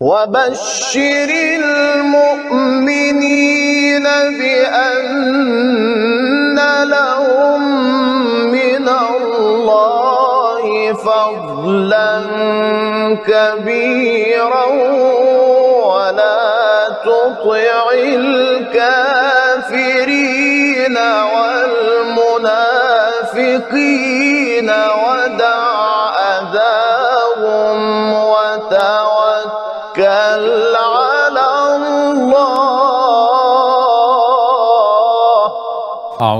وبشر المؤمنين بأن لهم من الله فضلا كبيرا ولا تطع الكافرين والمنافقين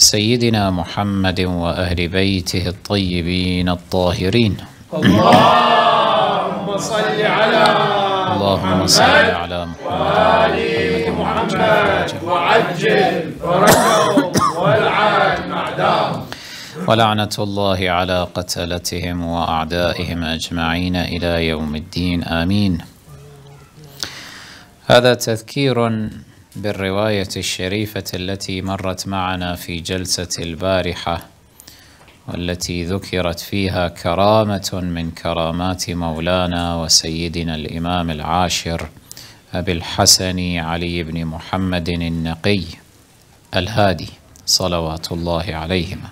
سيدنا محمد وأهل بيته الطيبين الطاهرين اللهم صل على اللهم صل على محمد محمد وعجل فرجهم والعن أعداءهم ولعنة الله على قتلتهم وأعدائهم أجمعين إلى يوم الدين آمين هذا تذكير بالرواية الشريفة التي مرت معنا في جلسة البارحة والتي ذكرت فيها كرامة من كرامات مولانا وسيدنا الإمام العاشر أبي الحسن علي بن محمد النقي الهادي صلوات الله عليهما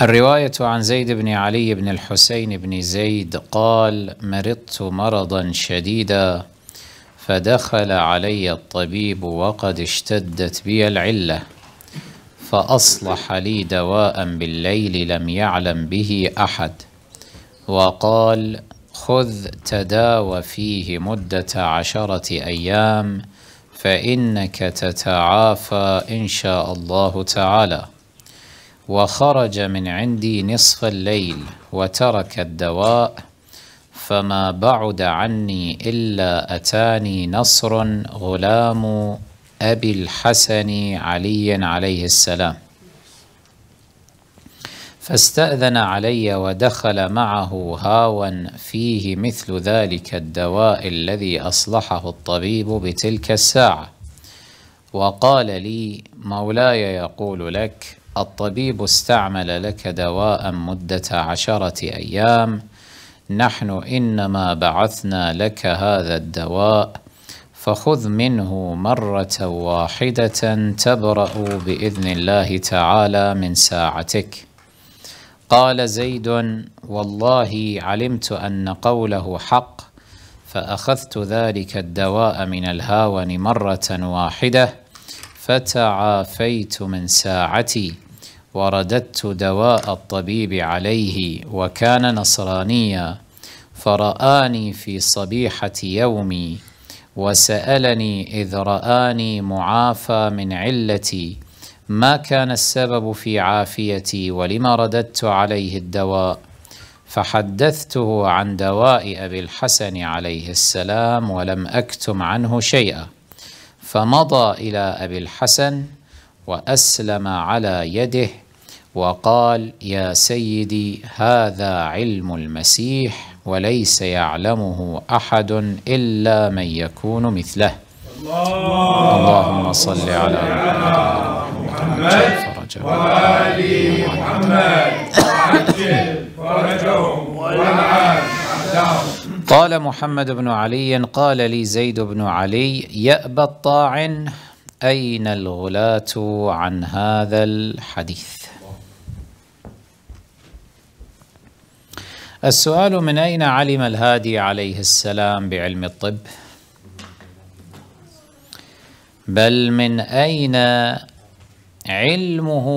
الرواية عن زيد بن علي بن الحسين بن زيد قال مرضت مرضا شديدا فدخل علي الطبيب وقد اشتدت بي العلة فأصلح لي دواء بالليل لم يعلم به أحد وقال خذ تداوى فيه مدة عشرة أيام فإنك تتعافى إن شاء الله تعالى وخرج من عندي نصف الليل وترك الدواء فما بعد عني إلا أتاني نصر غلام أبي الحسن علي عليه السلام فاستأذن علي ودخل معه هاوا فيه مثل ذلك الدواء الذي أصلحه الطبيب بتلك الساعة وقال لي مولاي يقول لك الطبيب استعمل لك دواء مدة عشرة أيام نحن إنما بعثنا لك هذا الدواء فخذ منه مرة واحدة تبرأ بإذن الله تعالى من ساعتك قال زيد والله علمت أن قوله حق فأخذت ذلك الدواء من الهاون مرة واحدة فتعافيت من ساعتي ورددت دواء الطبيب عليه وكان نصرانيا فرآني في صبيحة يومي وسألني إذ رآني معافى من علتي ما كان السبب في عافيتي ولما رددت عليه الدواء فحدثته عن دواء أبي الحسن عليه السلام ولم أكتم عنه شيئا فمضى إلى أبي الحسن وأسلم على يده وقال يا سيدي هذا علم المسيح وليس يعلمه احد الا من يكون مثله اللهم صل على محمد وآل محمد قال محمد بن علي قال لي زيد بن علي يأبى الطاعن أين الغلاة عن هذا الحديث السؤال من أين علم الهادي عليه السلام بعلم الطب؟ بل من أين علمه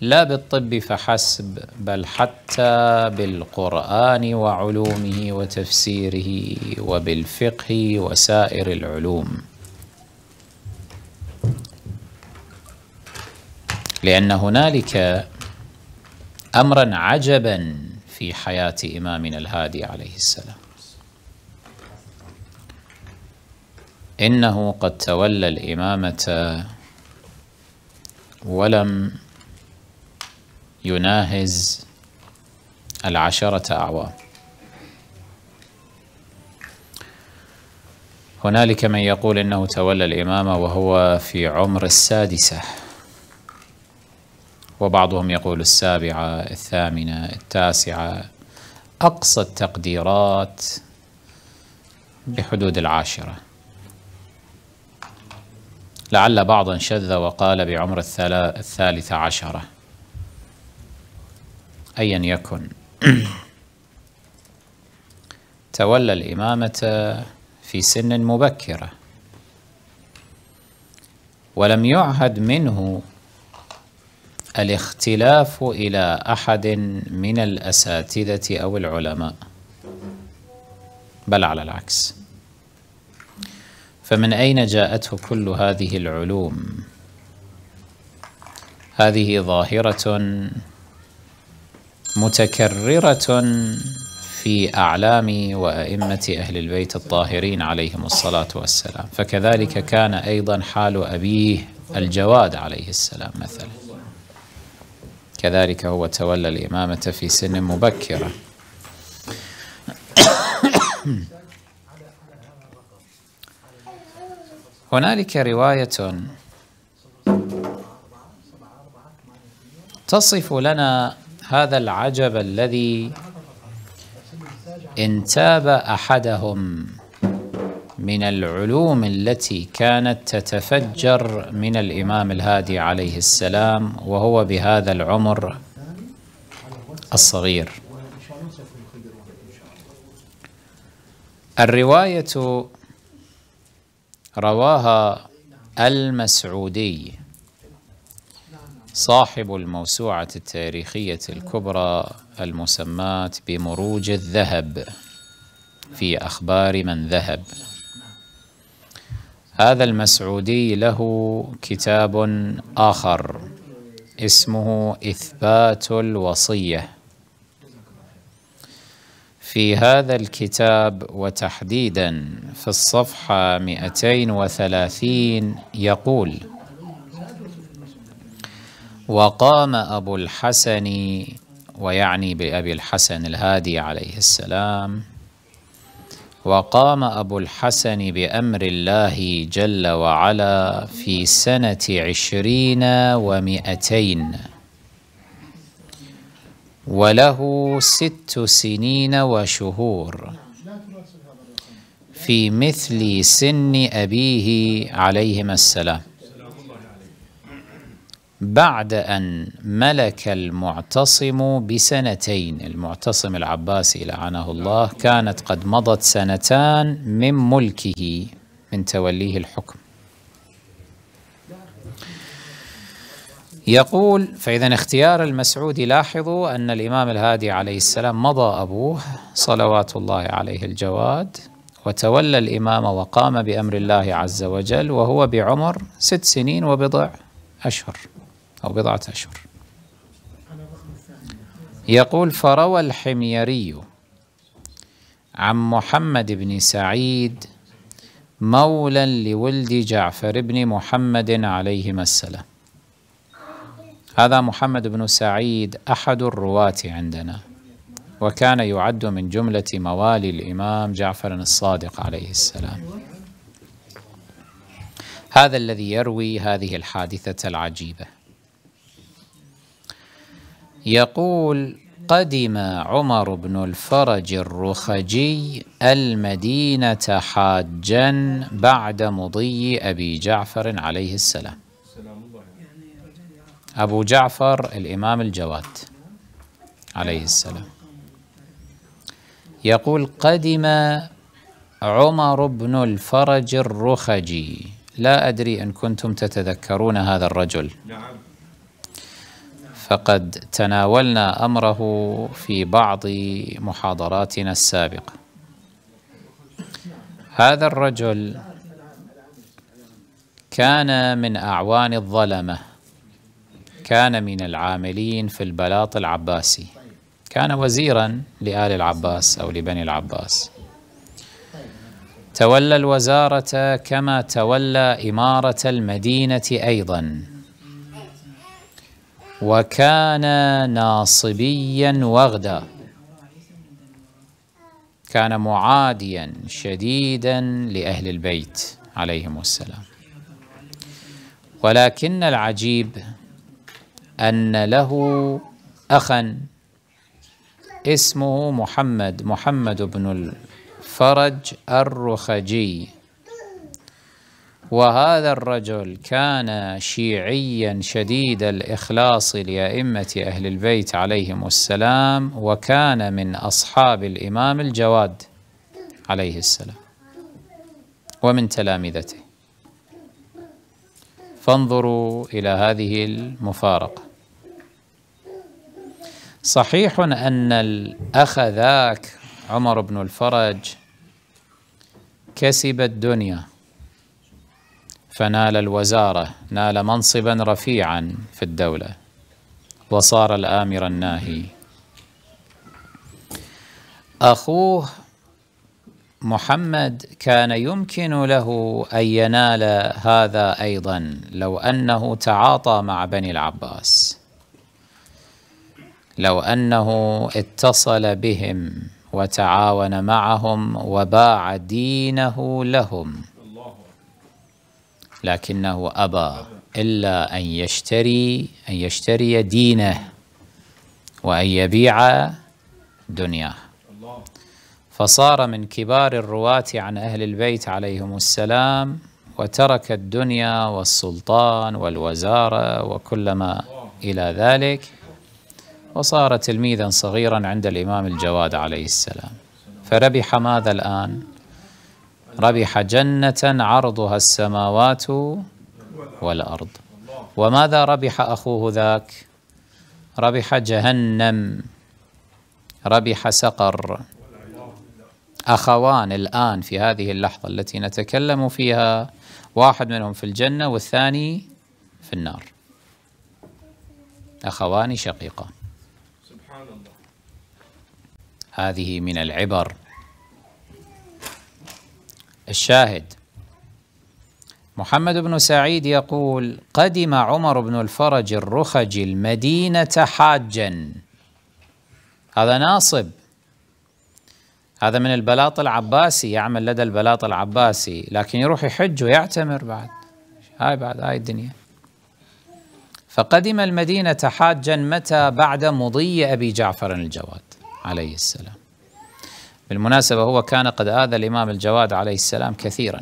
لا بالطب فحسب بل حتى بالقرآن وعلومه وتفسيره وبالفقه وسائر العلوم لأن هنالك أمرا عجبا في حياة إمامنا الهادي عليه السلام إنه قد تولى الإمامة ولم يناهز العشرة أعوام هنالك من يقول إنه تولى الإمامة وهو في عمر السادسة وبعضهم يقول السابعة الثامنة التاسعة أقصى التقديرات بحدود العاشرة لعل بعضا شذ وقال بعمر الثالثة عشرة أيا يكن تولى الإمامة في سن مبكرة ولم يعهد منه الاختلاف إلى أحد من الأساتذة أو العلماء بل على العكس فمن أين جاءته كل هذه العلوم؟ هذه ظاهرة متكررة في أعلام وأئمة أهل البيت الطاهرين عليهم الصلاة والسلام فكذلك كان أيضا حال أبيه الجواد عليه السلام مثلا كذلك هو تولى الإمامة في سن مبكرة هنالك رواية تصف لنا هذا العجب الذي انتاب أحدهم من العلوم التي كانت تتفجر من الإمام الهادي عليه السلام وهو بهذا العمر الصغير الرواية رواها المسعودي صاحب الموسوعة التاريخية الكبرى المسماة بمروج الذهب في أخبار من ذهب هذا المسعودي له كتاب آخر اسمه إثبات الوصية في هذا الكتاب وتحديدا في الصفحة 230 يقول وقام أبو الحسن ويعني بأبي الحسن الهادي عليه السلام وقام أبو الحسن بأمر الله جل وعلا في سنة عشرين ومئتين وله ست سنين وشهور في مثل سن أبيه عليهما السلام بعد أن ملك المعتصم بسنتين المعتصم العباسي لعنه الله كانت قد مضت سنتان من ملكه من توليه الحكم يقول فإذا اختيار المسعودي لاحظوا أن الإمام الهادي عليه السلام مضى أبوه صلوات الله عليه الجواد وتولى الإمامة وقام بأمر الله عز وجل وهو بعمر ست سنين وبضع أشهر أو بضعة أشهر يقول فروى الحميري عن محمد بن سعيد مولا لولد جعفر بن محمد عليهما السلام هذا محمد بن سعيد أحد الرواة عندنا وكان يعد من جملة موالي الإمام جعفر الصادق عليه السلام هذا الذي يروي هذه الحادثة العجيبة يقول قدم عمر بن الفرج الرخجي المدينة حاجا بعد مضي أبي جعفر عليه السلام أبو جعفر الإمام الجواد عليه السلام يقول قدم عمر بن الفرج الرخجي لا أدري إن كنتم تتذكرون هذا الرجل نعم فقد تناولنا امره في بعض محاضراتنا السابقه هذا الرجل كان من اعوان الظلمه كان من العاملين في البلاط العباسي كان وزيرا لآل العباس أو لبني العباس تولى الوزارة كما تولى إمارة المدينة أيضا وكان ناصبيا وغدا كان معاديا شديدا لأهل البيت عليهم السلام ولكن العجيب أن له أخا اسمه محمد محمد بن الفرج الرخجي وهذا الرجل كان شيعيا شديد الإخلاص لأئمة أهل البيت عليهم السلام وكان من أصحاب الإمام الجواد عليه السلام ومن تلامذته فانظروا إلى هذه المفارقة صحيح أن الأخ ذاك عمر بن الفرج كسب الدنيا فنال الوزارة نال منصبا رفيعا في الدولة وصار الآمر الناهي أخوه محمد كان يمكن له أن ينال هذا أيضا لو أنه تعاطى مع بني العباس لو أنه اتصل بهم وتعاون معهم وباع دينه لهم لكنه أبى إلا أن يشتري أن يشتري دينه وأن يبيع دنياه فصار من كبار الرواة عن أهل البيت عليهم السلام وترك الدنيا والسلطان والوزارة وكل ما إلى ذلك وصار تلميذا صغيرا عند الإمام الجواد عليه السلام فربح ماذا الآن؟ ربح جنة عرضها السماوات والأرض وماذا ربح أخوه ذاك ربح جهنم ربح سقر أخوان الآن في هذه اللحظة التي نتكلم فيها واحد منهم في الجنة والثاني في النار أخوان شقيقان هذه من العبر الشاهد محمد بن سعيد يقول قدم عمر بن الفرج الرخج المدينة حاجا هذا ناصب هذا من البلاط العباسي يعمل لدى البلاط العباسي لكن يروح يحج ويعتمر بعد هاي بعد هاي الدنيا فقدم المدينة حاجا متى بعد مضي أبي جعفر الجواد عليه السلام بالمناسبة هو كان قد آذى الإمام الجواد عليه السلام كثيرا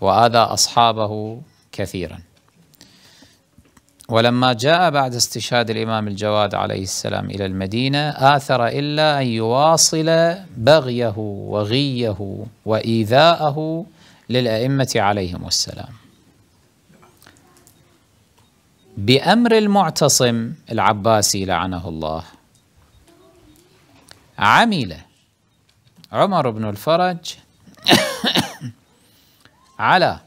وآذى أصحابه كثيرا ولما جاء بعد استشهاد الإمام الجواد عليه السلام إلى المدينة آثر إلا أن يواصل بغيه وغيه وإيذاءه للأئمة عليهم السلام بأمر المعتصم العباسي لعنه الله عمل عمر بن الفرج على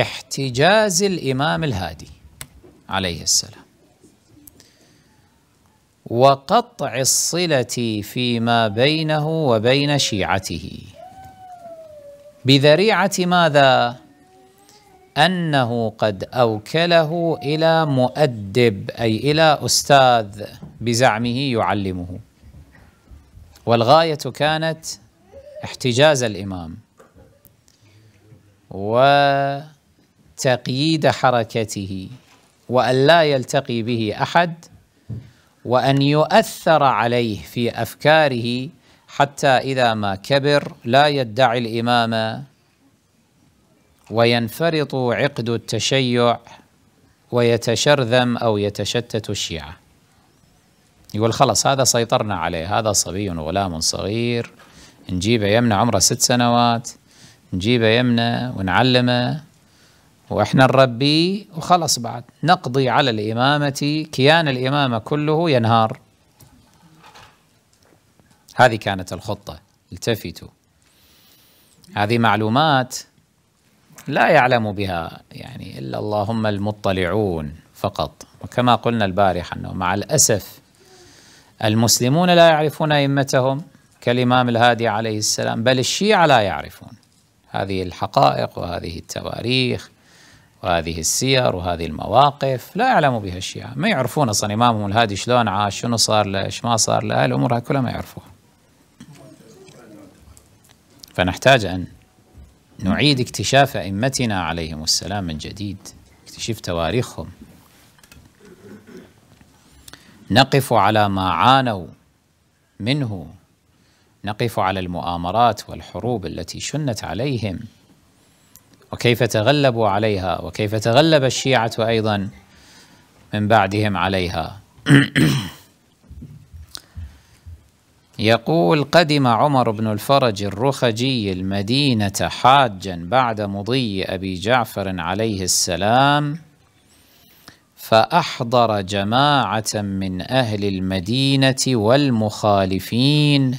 احتجاز الإمام الهادي عليه السلام وقطع الصلة فيما بينه وبين شيعته بذريعة ماذا؟ أنه قد أوكله إلى مؤدب أي إلى أستاذ بزعمه يعلمه والغاية كانت احتجاز الإمام وتقييد حركته وأن لا يلتقي به أحد وأن يؤثر عليه في أفكاره حتى إذا ما كبر لا يدعي الإمامة وينفرط عقد التشيع ويتشرذم أو يتشتت الشيعة يقول خلاص هذا سيطرنا عليه هذا صبي غلام صغير نجيبه يمنا عمره ست سنوات نجيبه يمنا ونعلمه وإحنا نربيه وخلص بعد نقضي على الإمامة كيان الإمامة كله ينهار هذه كانت الخطة التفتوا هذه معلومات لا يعلم بها يعني إلا اللهم المطلعون فقط وكما قلنا البارحة أنه مع الأسف المسلمون لا يعرفون أئمتهم كالإمام الهادي عليه السلام بل الشيعة لا يعرفون هذه الحقائق وهذه التواريخ وهذه السير وهذه المواقف لا يعلم بها الشيعة ما يعرفون أصلا إمامهم الهادي شلون عاش شنو صار له ايش ما صار له الأمور كلها ما يعرفوها فنحتاج أن نعيد اكتشاف أئمتنا عليهم السلام من جديد اكتشف تواريخهم نقف على ما عانوا منه نقف على المؤامرات والحروب التي شنت عليهم وكيف تغلبوا عليها وكيف تغلب الشيعة أيضا من بعدهم عليها يقول قدم عمر بن الفرج الرخجي المدينة حاجا بعد مضي أبي جعفر عليه السلام فأحضر جماعة من أهل المدينة والمخالفين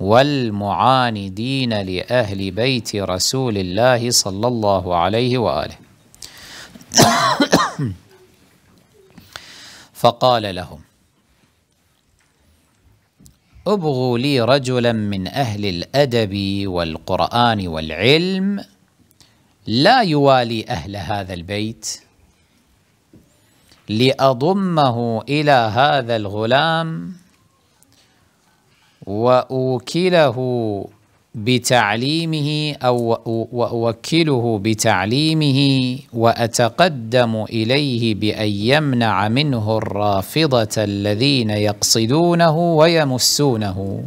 والمعاندين لأهل بيت رسول الله صلى الله عليه وآله فقال لهم ابغوا لي رجلا من أهل الأدب والقرآن والعلم لا يوالي أهل هذا البيت لأضمه إلى هذا الغلام وأوكله بتعليمه أو وأوكله بتعليمه وأتقدم إليه بأن يمنع منه الرافضة الذين يقصدونه ويمسونه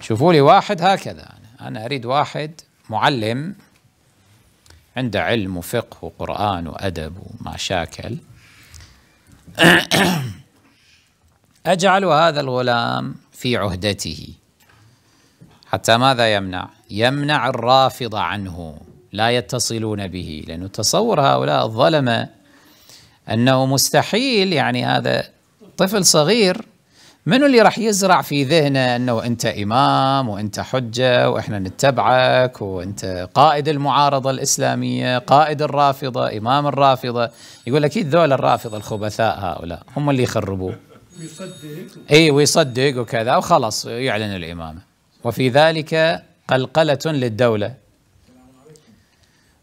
شوفوا لي واحد هكذا أنا أريد واحد معلم عنده علم وفقه وقرآن وأدب وما شاكل أجعل هذا الغلام في عهدته حتى ماذا يمنع؟ يمنع الرافضة عنه لا يتصلون به لأنه تصور هؤلاء الظلمة أنه مستحيل يعني هذا طفل صغير من اللي راح يزرع في ذهنه انه انت امام وانت حجه واحنا نتبعك وانت قائد المعارضه الاسلاميه، قائد الرافضه، امام الرافضه، يقول اكيد ذول الرافضه الخبثاء هؤلاء هم اللي يخربوه. ويصدق اي ويصدق وكذا وخلاص يعلن الامامه. وفي ذلك قلقله للدوله.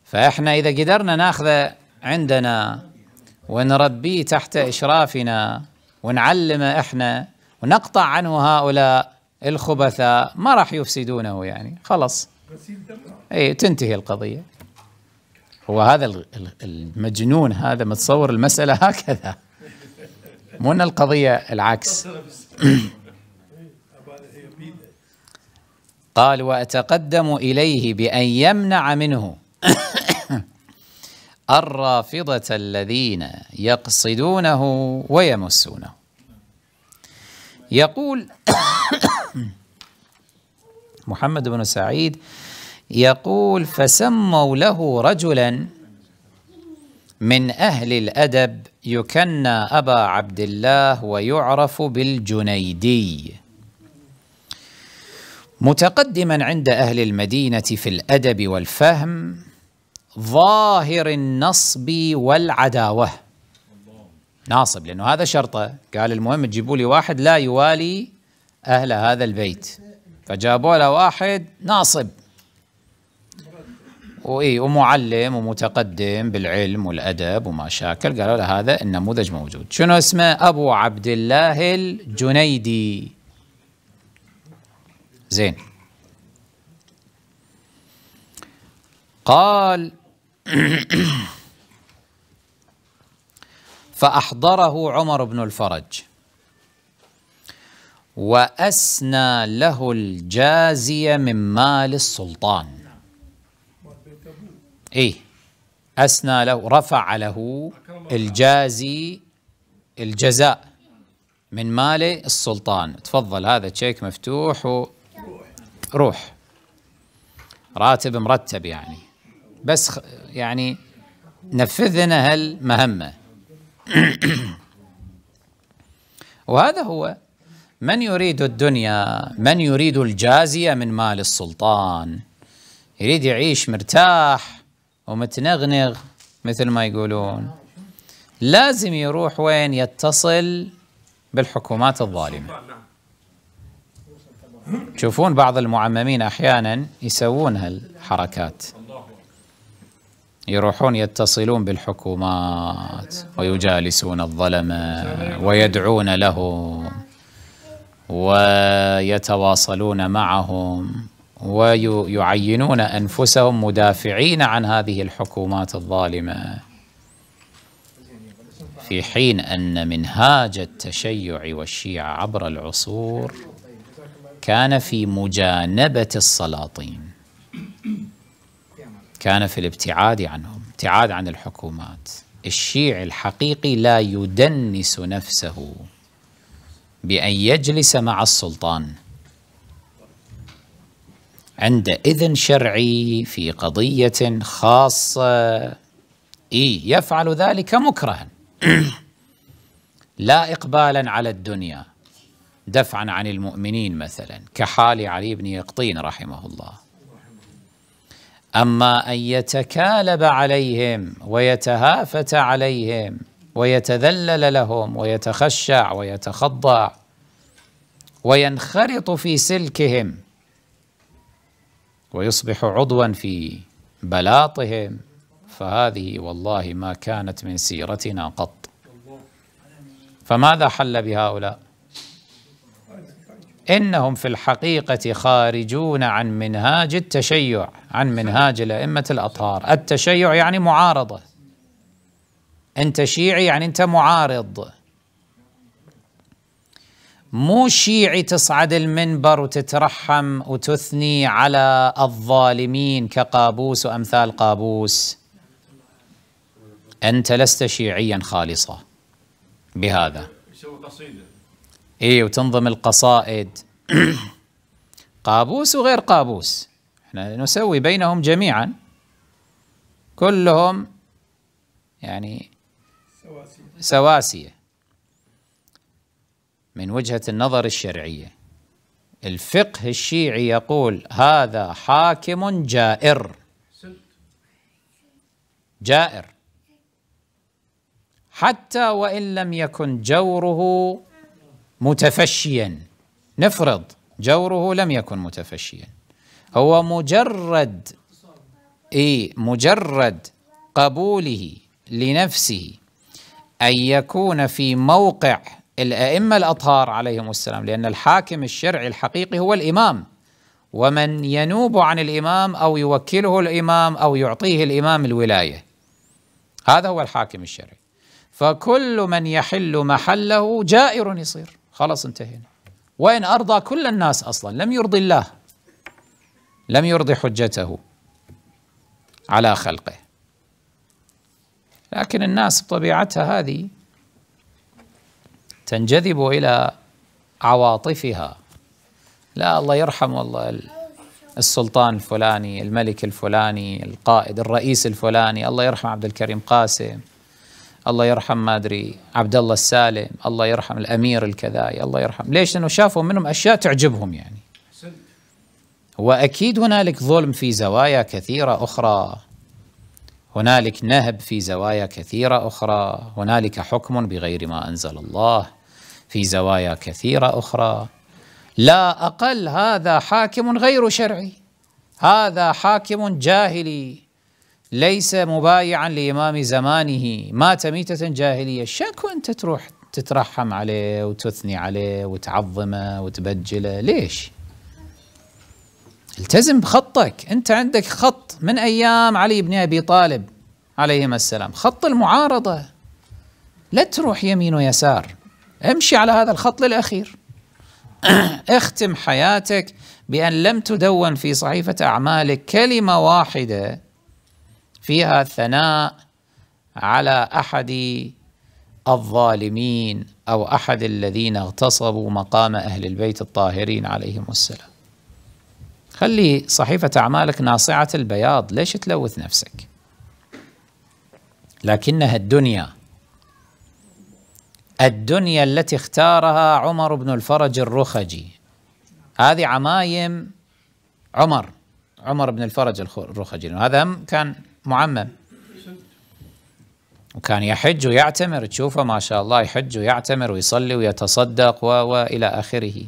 فاحنا اذا قدرنا ناخذه عندنا ونربيه تحت اشرافنا ونعلمه احنا ونقطع عنه هؤلاء الخبثاء ما راح يفسدونه يعني خلاص اي تنتهي القضيه هو هذا المجنون هذا متصور المساله هكذا مو ان القضيه العكس قال واتقدم اليه بان يمنع منه الرافضه الذين يقصدونه ويمسونه يقول محمد بن سعيد يقول فسموا له رجلا من أهل الأدب يكنى أبا عبد الله ويعرف بالجنيدي متقدما عند أهل المدينة في الأدب والفهم ظاهر النصب والعداوة ناصب لأنه هذا شرطه قال المهم تجيبوا لي واحد لا يوالي أهل هذا البيت فجابوا له واحد ناصب وإيه ومعلم ومتقدم بالعلم والأدب وما شاكل قالوا له هذا النموذج موجود شنو اسمه أبو عبد الله الجنيدي زين قال فأحضره عمر بن الفرج وأسنى له الجازية من مال السلطان إيه أسنى له رفع له الجازي الجزاء من مال السلطان تفضل هذا تشيك مفتوح و... روح راتب مرتب يعني بس يعني نفذنا هالمهمه وهذا هو من يريد الدنيا من يريد الجازية من مال السلطان يريد يعيش مرتاح ومتنغنغ مثل ما يقولون لازم يروح وين يتصل بالحكومات الظالمة تشوفون بعض المعممين أحيانا يسوون هالحركات يروحون يتصلون بالحكومات ويجالسون الظلمة ويدعون لهم ويتواصلون معهم ويعينون أنفسهم مدافعين عن هذه الحكومات الظالمة في حين أن منهاج التشيع والشيعة عبر العصور كان في مجانبة السلاطين كان في الابتعاد عنهم ابتعاد عن الحكومات الشيعي الحقيقي لا يدنس نفسه بأن يجلس مع السلطان عند إذن شرعي في قضية خاصة إي يفعل ذلك مكرها لا إقبالا على الدنيا دفعا عن المؤمنين مثلا كحال علي بن يقطين رحمه الله اما ان يتكالب عليهم ويتهافت عليهم ويتذلل لهم ويتخشع ويتخضع وينخرط في سلكهم ويصبح عضوا في بلاطهم فهذه والله ما كانت من سيرتنا قط فماذا حل بهؤلاء انهم في الحقيقه خارجون عن منهاج التشيع عن منهاج الائمه الاطهار التشيع يعني معارضه انت شيعي يعني انت معارض مو شيعي تصعد المنبر وتترحم وتثني على الظالمين كقابوس وامثال قابوس انت لست شيعيا خالصا بهذا يسوي قصيده اي وتنظم القصائد قابوس وغير قابوس احنا نسوي بينهم جميعا كلهم يعني سواسية, سواسية من وجهة النظر الشرعية الفقه الشيعي يقول هذا حاكم جائر جائر حتى وإن لم يكن جوره متفشيا نفرض جوره لم يكن متفشيا هو مجرد اي مجرد قبوله لنفسه ان يكون في موقع الائمه الاطهار عليهم السلام لان الحاكم الشرعي الحقيقي هو الامام ومن ينوب عن الامام او يوكله الامام او يعطيه الامام الولايه هذا هو الحاكم الشرعي فكل من يحل محله جائر يصير خلاص انتهينا وإن أرضى كل الناس أصلا لم يرضي الله لم يرضي حجته على خلقه لكن الناس بطبيعتها هذه تنجذب إلى عواطفها لا الله يرحم والله السلطان الفلاني الملك الفلاني القائد الرئيس الفلاني الله يرحم عبد الكريم قاسم الله يرحم ما ادري عبد الله السالم الله يرحم الامير الكذائي الله يرحم ليش لانه شافوا منهم اشياء تعجبهم يعني واكيد هنالك ظلم في زوايا كثيره اخرى هنالك نهب في زوايا كثيره اخرى هنالك حكم بغير ما انزل الله في زوايا كثيره اخرى لا اقل هذا حاكم غير شرعي هذا حاكم جاهلي ليس مبايعا لإمام زمانه مات ميتة جاهلية شكو أنت تروح تترحم عليه وتثني عليه وتعظمه وتبجله ليش؟ التزم بخطك أنت عندك خط من أيام علي بن أبي طالب عليهما السلام خط المعارضة لا تروح يمين ويسار امشي على هذا الخط للأخير اختم حياتك بأن لم تدون في صحيفة أعمالك كلمة واحدة فيها ثناء على احد الظالمين او احد الذين اغتصبوا مقام اهل البيت الطاهرين عليهم السلام. خلي صحيفه اعمالك ناصعه البياض، ليش تلوث نفسك؟ لكنها الدنيا الدنيا التي اختارها عمر بن الفرج الرخجي هذه عمايم عمر عمر بن الفرج الرخجي هذا كان معمم وكان يحج ويعتمر تشوفه ما شاء الله يحج ويعتمر ويصلي ويتصدق و... وإلى آخره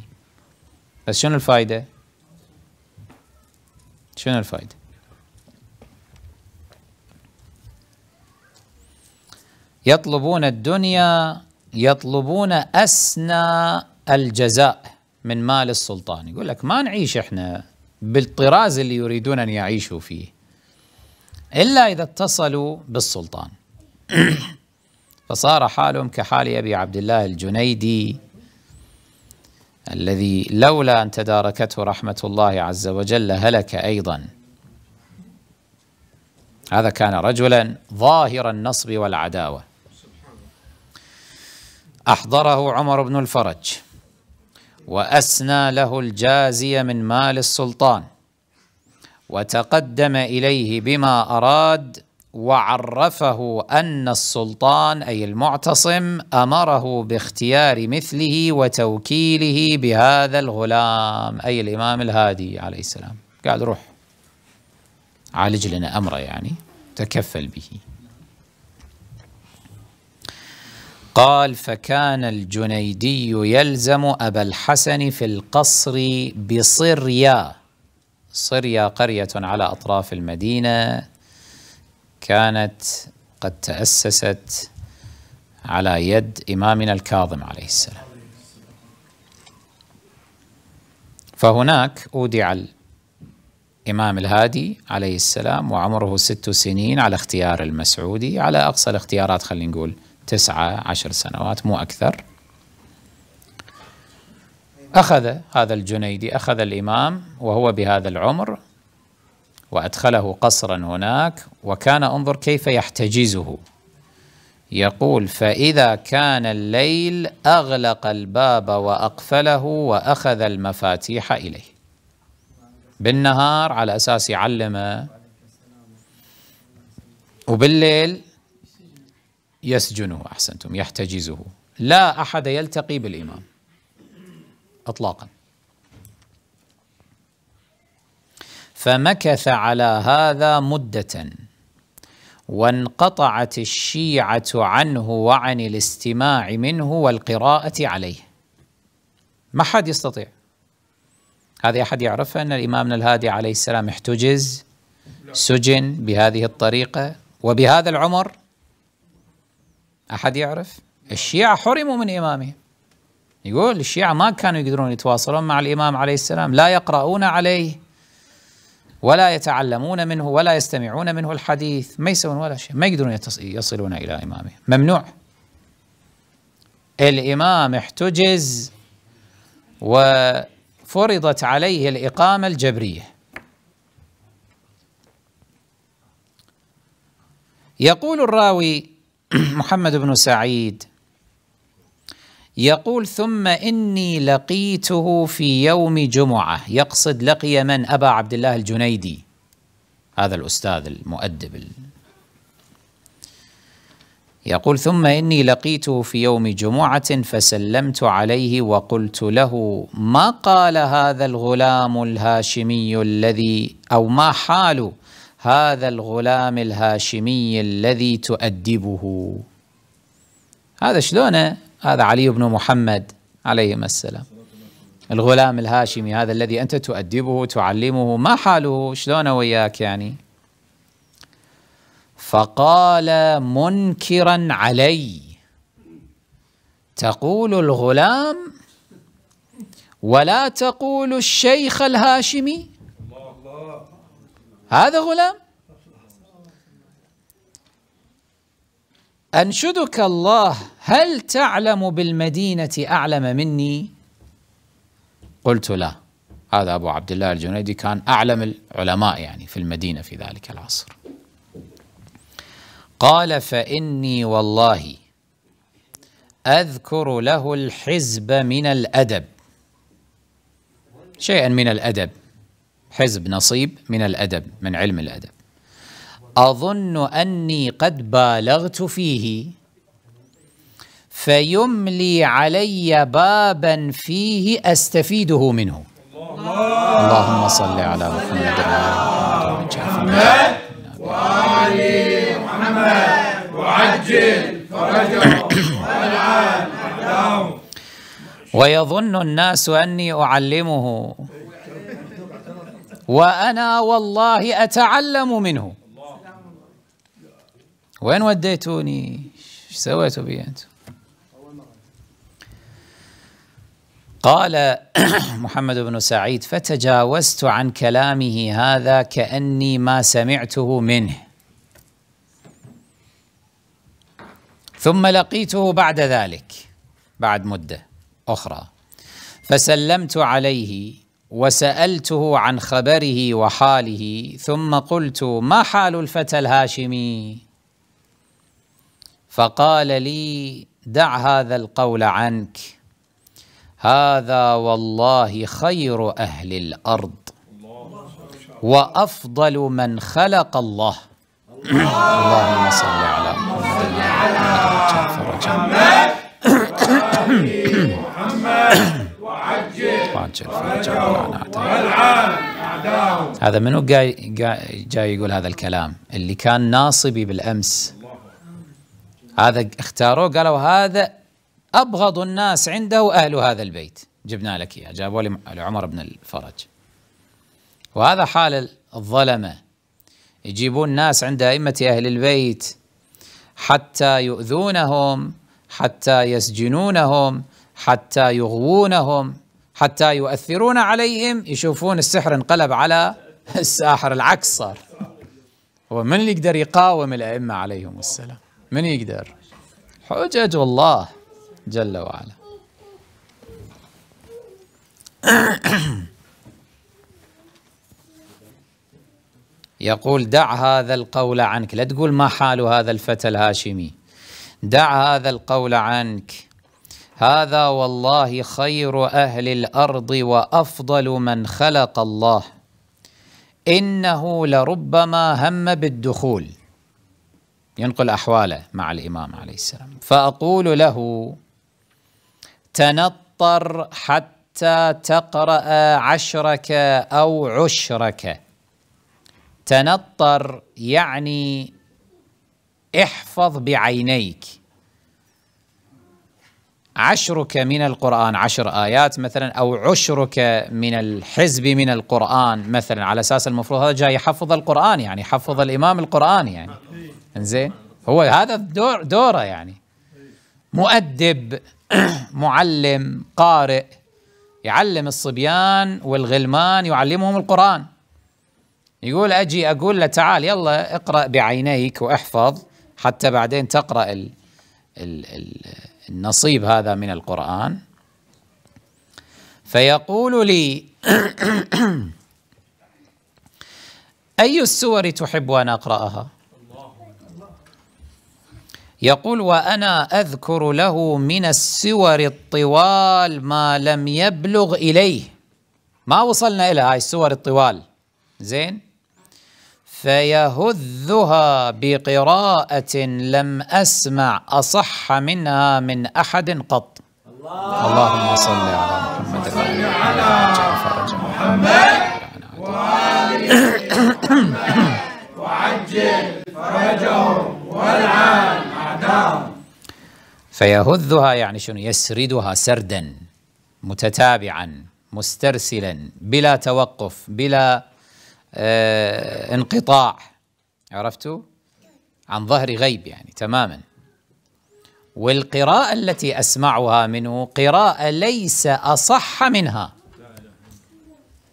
بس شنو الفائدة شنو الفائدة يطلبون الدنيا يطلبون أسنى الجزاء من مال السلطان يقول لك ما نعيش احنا بالطراز اللي يريدون أن يعيشوا فيه إلا إذا اتصلوا بالسلطان فصار حالهم كحال أبي عبد الله الجنيدي الذي لولا أن تداركته رحمة الله عز وجل هلك أيضا هذا كان رجلا ظاهر النصب والعداوة أحضره عمر بن الفرج وأسنى له الجازية من مال السلطان وتقدم إليه بما أراد وعرفه أن السلطان أي المعتصم أمره باختيار مثله وتوكيله بهذا الغلام أي الإمام الهادي عليه السلام قال روح عالج لنا أمره يعني تكفل به قال فكان الجنيدي يلزم أبا الحسن في القصر بصريا صريا قرية على أطراف المدينة كانت قد تأسست على يد إمامنا الكاظم عليه السلام فهناك أودع الإمام الهادي عليه السلام وعمره ست سنين على اختيار المسعودي على أقصى الاختيارات خلينا نقول تسعة عشر سنوات مو أكثر أخذ هذا الجنيدي أخذ الإمام وهو بهذا العمر وأدخله قصرا هناك وكان انظر كيف يحتجزه يقول فإذا كان الليل أغلق الباب وأقفله وأخذ المفاتيح إليه بالنهار على أساس يعلمه وبالليل يسجنه أحسنتم يحتجزه لا أحد يلتقي بالإمام اطلاقا فمكث على هذا مده وانقطعت الشيعه عنه وعن الاستماع منه والقراءه عليه ما حد يستطيع هذه احد يعرفها ان الامامنا الهادي عليه السلام احتجز سجن بهذه الطريقه وبهذا العمر احد يعرف الشيعه حرموا من امامهم يقول الشيعة ما كانوا يقدرون يتواصلون مع الإمام عليه السلام لا يقرؤون عليه ولا يتعلمون منه ولا يستمعون منه الحديث ما يسوون ولا شيء ما يقدرون يصلون إلى إمامه ممنوع الإمام احتجز وفرضت عليه الإقامة الجبرية يقول الراوي محمد بن سعيد يقول ثم إني لقيته في يوم جمعة يقصد لقي من أبا عبد الله الجنيدي هذا الأستاذ المؤدب يقول ثم إني لقيته في يوم جمعة فسلمت عليه وقلت له ما قال هذا الغلام الهاشمي الذي أو ما حال هذا الغلام الهاشمي الذي تؤدبه هذا شلونه هذا علي بن محمد عليهما السلام الغلام الهاشمي هذا الذي أنت تؤدبه تعلمه ما حاله شلون وياك يعني فقال منكرا علي تقول الغلام ولا تقول الشيخ الهاشمي هذا غلام أنشدك الله هل تعلم بالمدينة أعلم مني قلت لا هذا أبو عبد الله الجنيدي كان أعلم العلماء يعني في المدينة في ذلك العصر قال فإني والله أذكر له الحزب من الأدب شيئا من الأدب حزب نصيب من الأدب من علم الأدب أظن أني قد بالغت فيه فيملي علي بابا فيه أستفيده منه الله اللهم صل على محمد محمد وعلي محمد وعجل فرجهم والعن ويظن الناس أني أعلمه وأنا والله أتعلم منه وين وديتوني ايش سويتوا بي انتم قال محمد بن سعيد فتجاوزت عن كلامه هذا كأني ما سمعته منه ثم لقيته بعد ذلك بعد مدة أخرى فسلمت عليه وسألته عن خبره وحاله ثم قلت ما حال الفتى الهاشمي فقال لي دع هذا القول عنك هذا والله خير أهل الأرض وأفضل من خلق الله اللهم صل على محمد فرجا وعجل هذا منو جاي, جاي يقول هذا الكلام اللي كان ناصبي بالأمس هذا اختاروه قالوا هذا ابغض الناس عنده اهل هذا البيت جبنا لك اياه جابوا لي عمر بن الفرج وهذا حال الظلمه يجيبون ناس عند ائمه اهل البيت حتى يؤذونهم حتى يسجنونهم حتى يغوونهم حتى يؤثرون عليهم يشوفون السحر انقلب على الساحر العكس صار هو من اللي يقدر يقاوم الائمه عليهم السلام من يقدر حجج الله جل وعلا يقول دع هذا القول عنك لا تقول ما حال هذا الفتى الهاشمي دع هذا القول عنك هذا والله خير أهل الأرض وأفضل من خلق الله إنه لربما هم بالدخول ينقل أحواله مع الإمام عليه السلام فأقول له تنطر حتى تقرأ عشرك أو عشرك تنطر يعني احفظ بعينيك عشرك من القرآن عشر آيات مثلا أو عشرك من الحزب من القرآن مثلا على أساس المفروض هذا جاي يحفظ القرآن يعني حفظ الإمام القرآن يعني انزين هو هذا دور دوره يعني مؤدب معلم قارئ يعلم الصبيان والغلمان يعلمهم القرآن يقول أجي أقول له تعال يلا اقرأ بعينيك وأحفظ حتى بعدين تقرأ ال النصيب هذا من القرآن فيقول لي أي السور تحب أن أقرأها يقول وانا اذكر له من السور الطوال ما لم يبلغ اليه ما وصلنا الى هاي السور الطوال زين فيهذها بقراءه لم اسمع اصح منها من احد قط الله اللهم صل على محمد وعلى جعفر محمد وعلى وعجل فرجهم والعان أعدام فيهذها يعني شنو يسردها سردا متتابعا مسترسلا بلا توقف بلا آه انقطاع عرفتوا عن ظهر غيب يعني تماما والقراءة التي أسمعها منه قراءة ليس أصح منها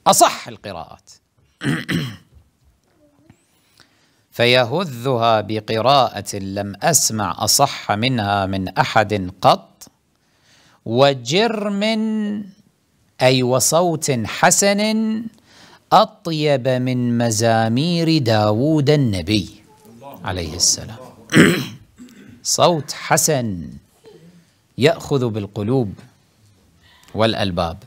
أصح القراءات فيهذها بقراءة لم أسمع أصح منها من أحد قط وجرم أي وصوت حسن أطيب من مزامير داوود النبي عليه السلام صوت حسن يأخذ بالقلوب والألباب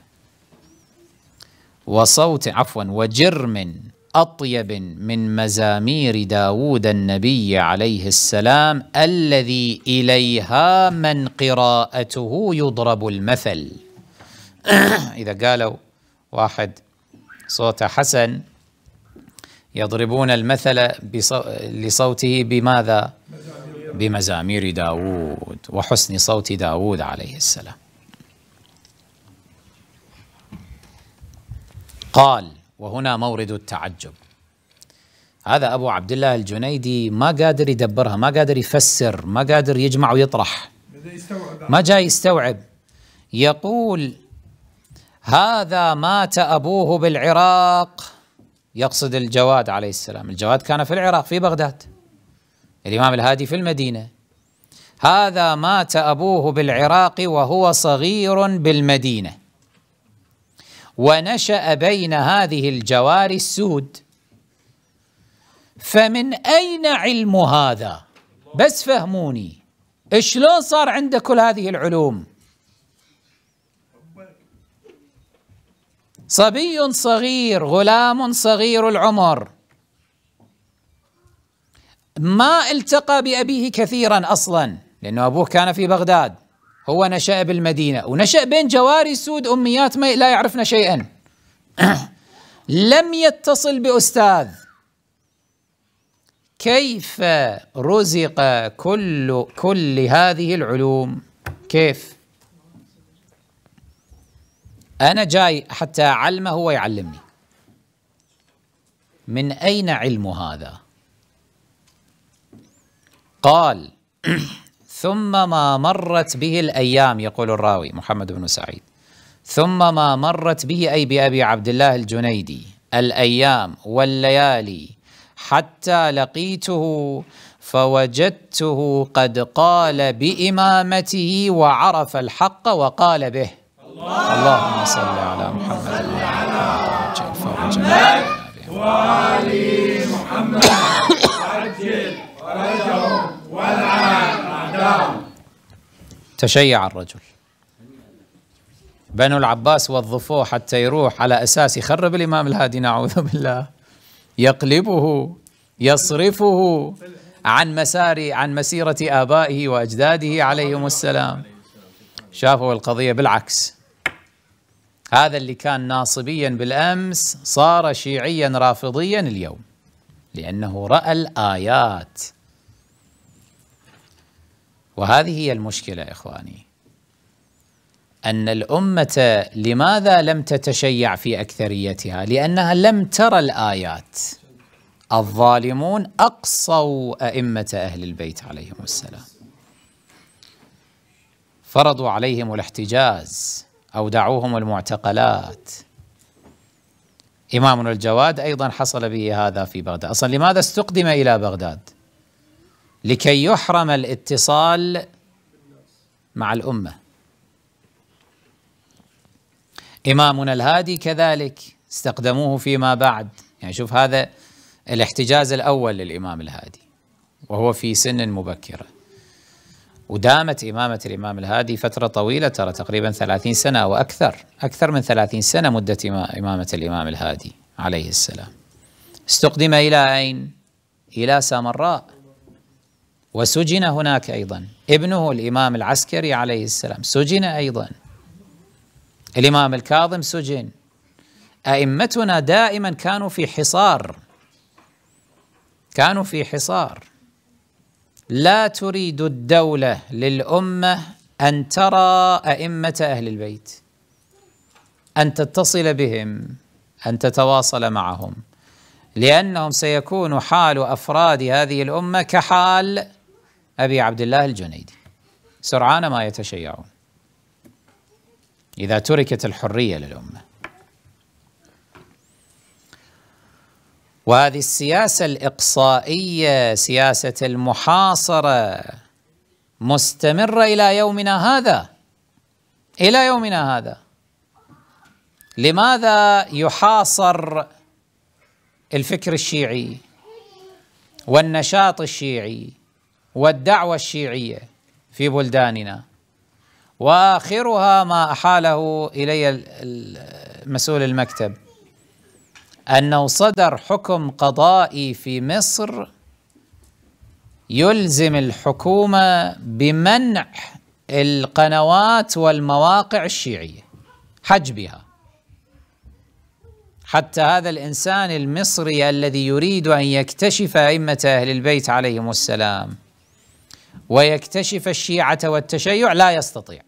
وصوت عفوا وجرم أطيب من مزامير داود النبي عليه السلام الذي إليها من قراءته يضرب المثل إذا قالوا واحد صوته حسن يضربون المثل لصوته بماذا؟ بمزامير داود وحسن صوت داود عليه السلام قال وهنا مورد التعجب هذا ابو عبد الله الجنيدي ما قادر يدبرها ما قادر يفسر ما قادر يجمع ويطرح ما جاي يستوعب يقول هذا مات ابوه بالعراق يقصد الجواد عليه السلام الجواد كان في العراق في بغداد الامام الهادي في المدينه هذا مات ابوه بالعراق وهو صغير بالمدينه ونشأ بين هذه الجوار السود فمن أين علم هذا بس فهموني شلون صار عندك كل هذه العلوم صبي صغير غلام صغير العمر ما التقى بأبيه كثيرا أصلا لأنه أبوه كان في بغداد هو نشأ بالمدينة ونشأ بين جواري سود أميات ما لا يعرفن شيئا لم يتصل بأستاذ كيف رزق كل كل هذه العلوم كيف أنا جاي حتى أعلمه هو يعلمني من أين علم هذا قال ثم ما مرت به الأيام يقول الراوي محمد بن سعيد ثم ما مرت به أي بأبي عبد الله الجنيدي الأيام والليالي حتى لقيته فوجدته قد قال بإمامته وعرف الحق وقال به الله اللهم صل على محمد وعلى وعلي محمد عجل ورجل والعالم نعم تشيع الرجل بنو العباس وظفوه حتى يروح على أساس يخرب الإمام الهادي نعوذ بالله يقلبه يصرفه عن مسار عن مسيرة آبائه وأجداده عليهم السلام شافوا القضية بالعكس هذا اللي كان ناصبيا بالأمس صار شيعيا رافضيا اليوم لأنه رأى الآيات وهذه هي المشكله اخواني ان الامه لماذا لم تتشيع في اكثريتها؟ لانها لم ترى الايات. الظالمون اقصوا ائمه اهل البيت عليهم السلام. فرضوا عليهم الاحتجاز اودعوهم المعتقلات. امامنا الجواد ايضا حصل به هذا في بغداد، اصلا لماذا استقدم الى بغداد؟ لكي يحرم الاتصال مع الأمة إمامنا الهادي كذلك استقدموه فيما بعد يعني شوف هذا الاحتجاز الأول للإمام الهادي وهو في سن مبكرة ودامت إمامة الإمام الهادي فترة طويلة ترى تقريبا ثلاثين سنة وأكثر أكثر من ثلاثين سنة مدة إمامة الإمام الهادي عليه السلام استقدم إلى أين؟ إلى سامراء وسجن هناك أيضا ابنه الإمام العسكري عليه السلام سجن أيضا الإمام الكاظم سجن أئمتنا دائما كانوا في حصار كانوا في حصار لا تريد الدولة للأمة أن ترى أئمة أهل البيت أن تتصل بهم أن تتواصل معهم لأنهم سيكون حال أفراد هذه الأمة كحال أبي عبد الله الجنيدي سرعان ما يتشيعون إذا تركت الحرية للأمة وهذه السياسة الإقصائية سياسة المحاصرة مستمرة إلى يومنا هذا إلى يومنا هذا لماذا يحاصر الفكر الشيعي والنشاط الشيعي والدعوة الشيعية في بلداننا واخرها ما احاله الي مسؤول المكتب انه صدر حكم قضائي في مصر يلزم الحكومه بمنع القنوات والمواقع الشيعيه حجبها حتى هذا الانسان المصري الذي يريد ان يكتشف ائمه اهل البيت عليهم السلام ويكتشف الشيعة والتشيع لا يستطيع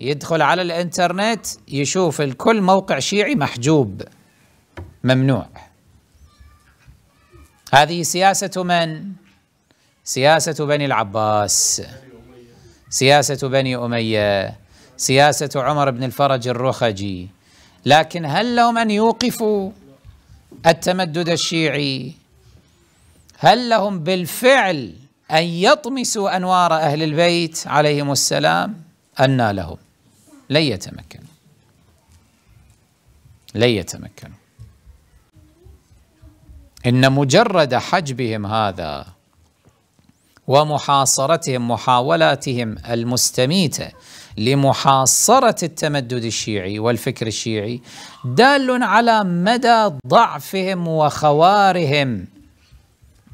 يدخل على الانترنت يشوف الكل موقع شيعي محجوب ممنوع هذه سياسة من؟ سياسة بني العباس سياسة بني أمية سياسة عمر بن الفرج الرخجي لكن هل لهم أن يوقفوا التمدد الشيعي؟ هل لهم بالفعل أن يطمسوا أنوار أهل البيت عليهم السلام أنى لهم لن يتمكنوا لن يتمكنوا إن مجرد حجبهم هذا ومحاصرتهم محاولاتهم المستميتة لمحاصرة التمدد الشيعي والفكر الشيعي دال على مدى ضعفهم وخوارهم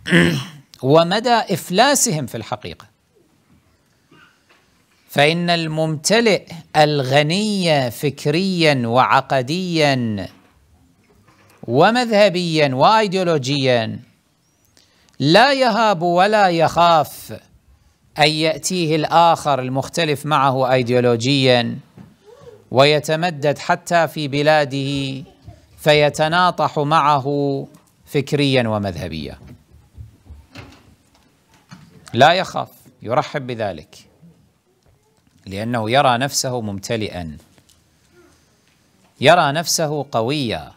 ومدى إفلاسهم في الحقيقة فإن الممتلئ الغني فكريا وعقديا ومذهبيا وأيديولوجيا لا يهاب ولا يخاف أن يأتيه الآخر المختلف معه أيديولوجيا ويتمدد حتى في بلاده فيتناطح معه فكريا ومذهبيا لا يخاف يرحب بذلك لأنه يرى نفسه ممتلئا يرى نفسه قويا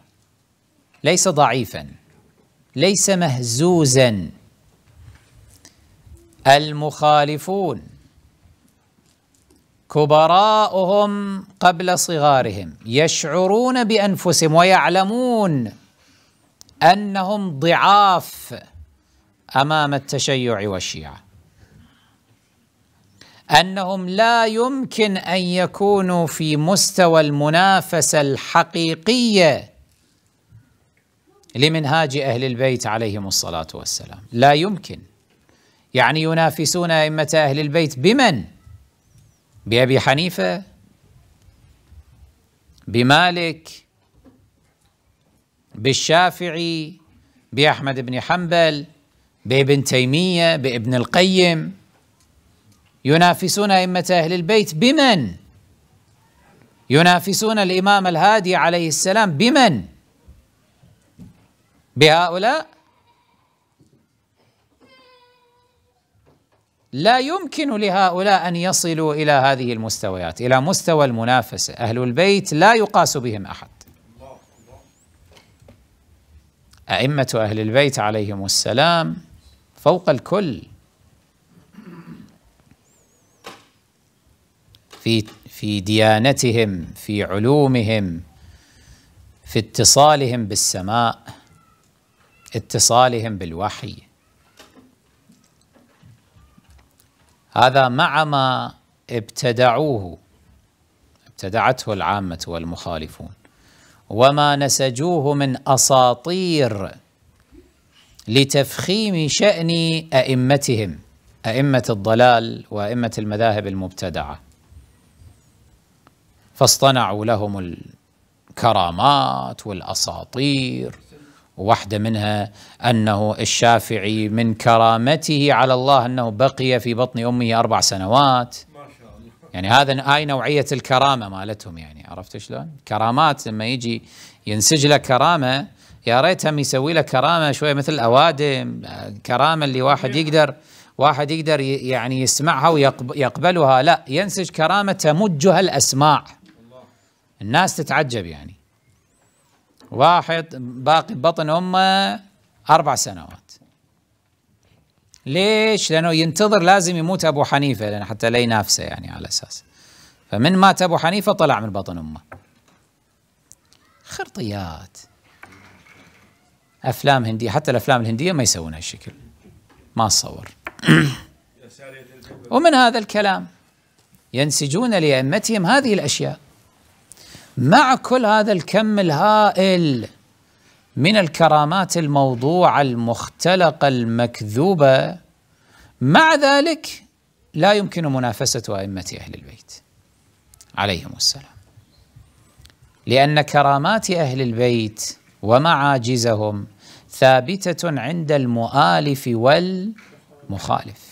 ليس ضعيفا ليس مهزوزا المخالفون كبراؤهم قبل صغارهم يشعرون بانفسهم ويعلمون انهم ضعاف امام التشيع والشيعه انهم لا يمكن ان يكونوا في مستوى المنافسه الحقيقيه لمنهاج اهل البيت عليهم الصلاه والسلام لا يمكن يعني ينافسون ائمه اهل البيت بمن بابي حنيفه بمالك بالشافعي باحمد بن حنبل بابن تيميه بابن القيم ينافسون أئمة أهل البيت بمن؟ ينافسون الإمام الهادي عليه السلام بمن؟ بهؤلاء؟ لا يمكن لهؤلاء أن يصلوا إلى هذه المستويات إلى مستوى المنافسة أهل البيت لا يقاس بهم أحد أئمة أهل البيت عليهم السلام فوق الكل في في ديانتهم في علومهم في اتصالهم بالسماء اتصالهم بالوحي هذا مع ما ابتدعوه ابتدعته العامة والمخالفون وما نسجوه من أساطير لتفخيم شأن أئمتهم أئمة الضلال وأئمة المذاهب المبتدعة فاصطنعوا لهم الكرامات والاساطير واحده منها انه الشافعي من كرامته على الله انه بقي في بطن امه اربع سنوات يعني هذا هاي نوعيه الكرامه مالتهم يعني عرفت شلون؟ كرامات لما يجي ينسج له كرامه يا ريتهم يسوي له كرامه شويه مثل الاوادم كرامه اللي واحد يقدر واحد يقدر يعني يسمعها ويقبلها لا ينسج كرامه تمجها الاسماع الناس تتعجب يعني واحد باقي ببطن امه اربع سنوات ليش؟ لانه ينتظر لازم يموت ابو حنيفه لان حتى لا ينافسه يعني على اساس فمن مات ابو حنيفه طلع من بطن امه خرطيات افلام هنديه حتى الافلام الهنديه ما يسوون هالشكل ما اتصور ومن هذا الكلام ينسجون لائمتهم هذه الاشياء مع كل هذا الكم الهائل من الكرامات الموضوعة المختلقة المكذوبة مع ذلك لا يمكن منافسة أئمة أهل البيت عليهم السلام لأن كرامات أهل البيت ومعاجزهم ثابتة عند المؤالف والمخالف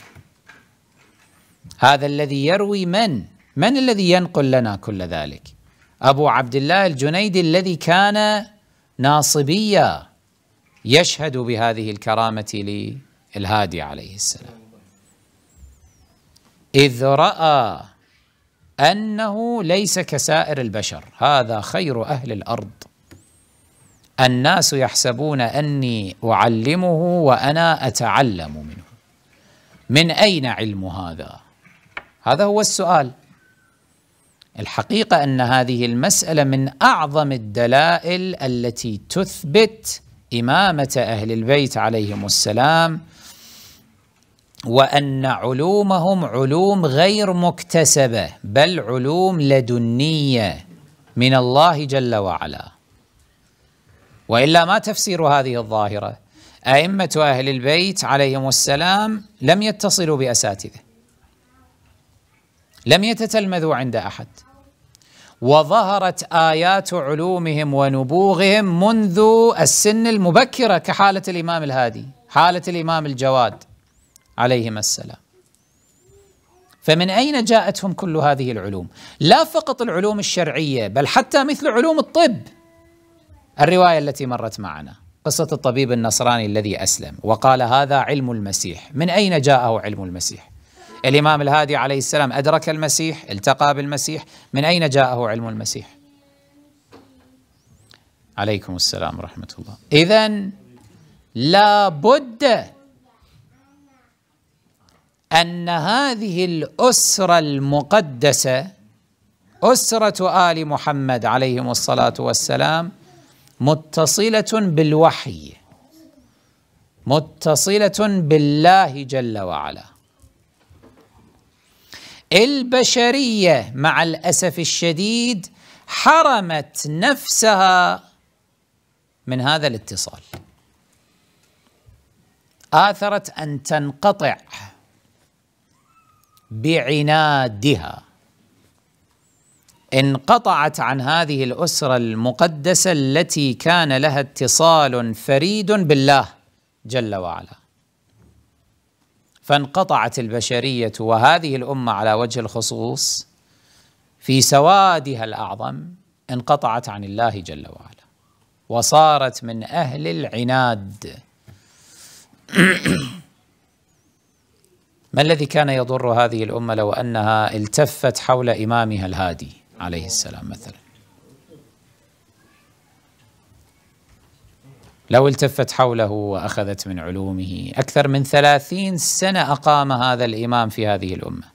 هذا الذي يروي من؟ من الذي ينقل لنا كل ذلك؟ أبو عبد الله الجنيدي الذي كان ناصبيا يشهد بهذه الكرامة للهادي عليه السلام إذ رأى أنه ليس كسائر البشر هذا خير أهل الأرض الناس يحسبون أني أعلمه وأنا أتعلم منه من أين علم هذا؟ هذا هو السؤال الحقيقة أن هذه المسألة من أعظم الدلائل التي تثبت إمامة أهل البيت عليهم السلام وأن علومهم علوم غير مكتسبة بل علوم لدنية من الله جل وعلا وإلا ما تفسير هذه الظاهرة أئمة أهل البيت عليهم السلام لم يتصلوا بأساتذة لم يتتلمذوا عند أحد وظهرت آيات علومهم ونبوغهم منذ السن المبكرة كحالة الإمام الهادي حالة الإمام الجواد عليهما السلام فمن أين جاءتهم كل هذه العلوم؟ لا فقط العلوم الشرعية بل حتى مثل علوم الطب الرواية التي مرت معنا قصة الطبيب النصراني الذي أسلم وقال هذا علم المسيح من أين جاءه علم المسيح؟ الإمام الهادي عليه السلام أدرك المسيح التقى بالمسيح من أين جاءه علم المسيح عليكم السلام ورحمة الله إذا لابد أن هذه الأسرة المقدسة أسرة آل محمد عليهم الصلاة والسلام متصلة بالوحي متصلة بالله جل وعلا البشريه مع الاسف الشديد حرمت نفسها من هذا الاتصال آثرت أن تنقطع بعنادها انقطعت عن هذه الأسرة المقدسة التي كان لها اتصال فريد بالله جل وعلا فانقطعت البشرية وهذه الأمة على وجه الخصوص في سوادها الأعظم انقطعت عن الله جل وعلا وصارت من أهل العناد ما الذي كان يضر هذه الأمة لو أنها التفت حول إمامها الهادي عليه السلام مثلا لو التفت حوله وأخذت من علومه أكثر من ثلاثين سنة أقام هذا الإمام في هذه الأمة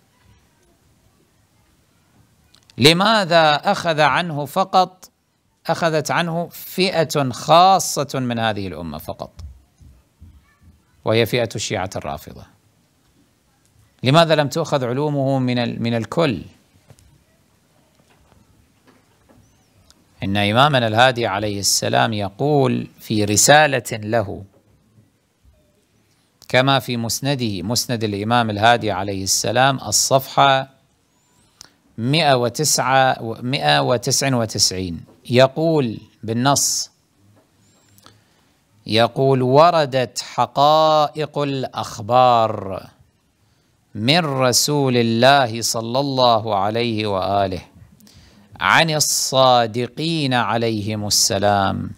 لماذا أخذ عنه فقط أخذت عنه فئة خاصة من هذه الأمة فقط وهي فئة الشيعة الرافضة لماذا لم تؤخذ علومه من من الكل؟ ان امامنا الهادي عليه السلام يقول في رساله له كما في مسنده مسند الامام الهادي عليه السلام الصفحه 109 199 يقول بالنص يقول وردت حقائق الاخبار من رسول الله صلى الله عليه واله عن الصادقين عليهم السلام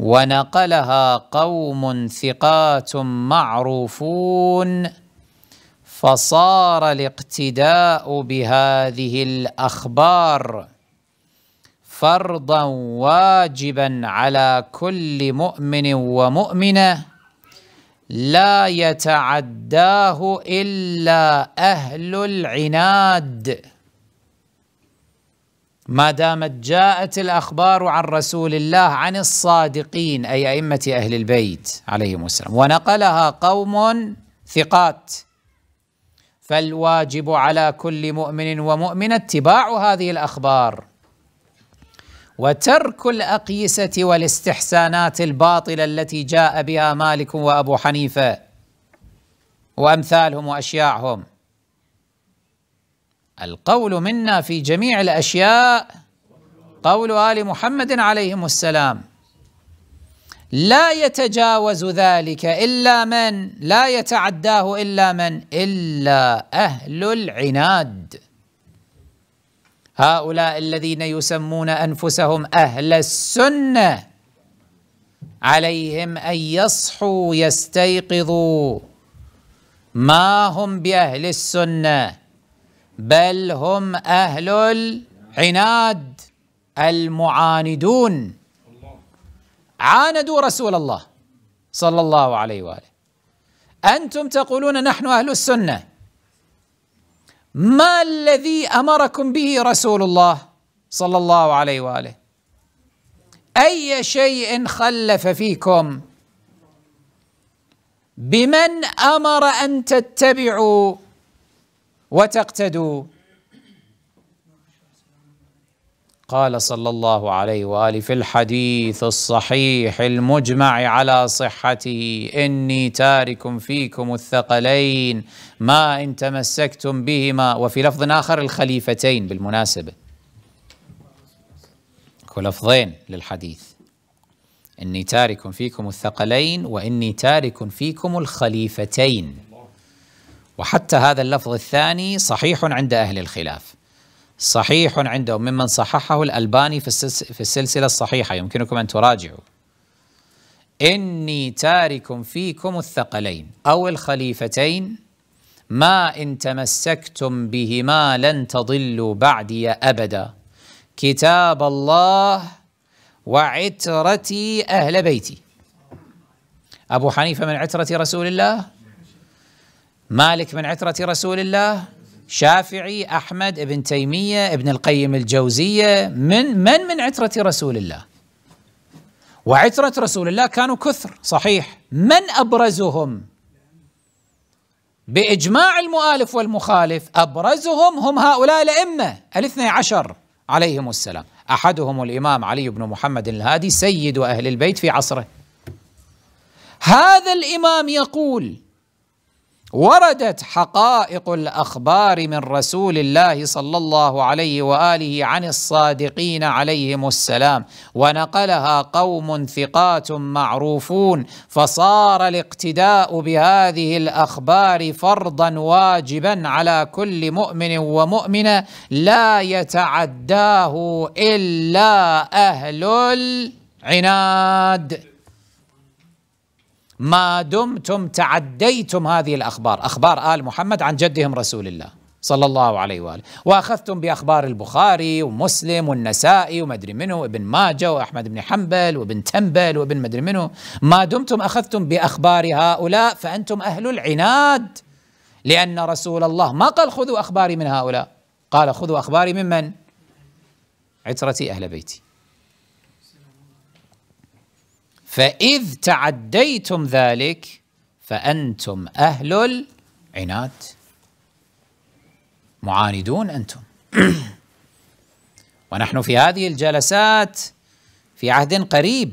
ونقلها قوم ثقات معروفون فصار الاقتداء بهذه الأخبار فرضا واجبا على كل مؤمن ومؤمنة لا يتعداه إلا أهل العناد ما دامت جاءت الاخبار عن رسول الله عن الصادقين اي ائمه اهل البيت عليهم السلام ونقلها قوم ثقات فالواجب على كل مؤمن ومؤمن اتباع هذه الاخبار وترك الاقيسه والاستحسانات الباطله التي جاء بها مالك وابو حنيفه وامثالهم واشياعهم القول منا في جميع الأشياء قول آل محمد عليهم السلام لا يتجاوز ذلك إلا من لا يتعداه إلا من إلا أهل العناد هؤلاء الذين يسمون أنفسهم أهل السنة عليهم أن يصحوا يستيقظوا ما هم بأهل السنة بل هم أهل العناد المعاندون عاندوا رسول الله صلى الله عليه وآله أنتم تقولون نحن أهل السنة ما الذي أمركم به رسول الله صلى الله عليه وآله أي شيء خلف فيكم بمن أمر أن تتبعوا وتقتدوا قال صلى الله عليه واله في الحديث الصحيح المجمع على صحته اني تارك فيكم الثقلين ما ان تمسكتم بهما وفي لفظ اخر الخليفتين بالمناسبه لفظين للحديث اني تارك فيكم الثقلين واني تارك فيكم الخليفتين وحتى هذا اللفظ الثاني صحيح عند أهل الخلاف صحيح عندهم ممن صححه الألباني في السلسلة الصحيحة يمكنكم أن تراجعوا إني تارك فيكم الثقلين أو الخليفتين ما إن تمسكتم بهما لن تضلوا بعدي أبدا كتاب الله وعترتي أهل بيتي أبو حنيفة من عترة رسول الله مالك من عترة رسول الله شافعي أحمد ابن تيمية ابن القيم الجوزية من من من عترة رسول الله وعترة رسول الله كانوا كثر صحيح من أبرزهم بإجماع المؤالف والمخالف أبرزهم هم هؤلاء الأئمة الاثني عشر عليهم السلام أحدهم الإمام علي بن محمد الهادي سيد أهل البيت في عصره هذا الإمام يقول وردت حقائق الاخبار من رسول الله صلى الله عليه واله عن الصادقين عليهم السلام ونقلها قوم ثقات معروفون فصار الاقتداء بهذه الاخبار فرضا واجبا على كل مؤمن ومؤمنه لا يتعداه الا اهل العناد ما دمتم تعديتم هذه الأخبار أخبار آل محمد عن جدهم رسول الله صلى الله عليه وآله وأخذتم بأخبار البخاري ومسلم والنسائي ومدري منه وابن ماجة وأحمد بن حنبل وابن تنبل وابن مدري منه ما دمتم أخذتم بأخبار هؤلاء فأنتم أهل العناد لأن رسول الله ما قال خذوا أخباري من هؤلاء قال خذوا أخباري ممن عترتي أهل بيتي فإذ تعديتم ذلك فأنتم أهل العناد معاندون أنتم ونحن في هذه الجلسات في عهد قريب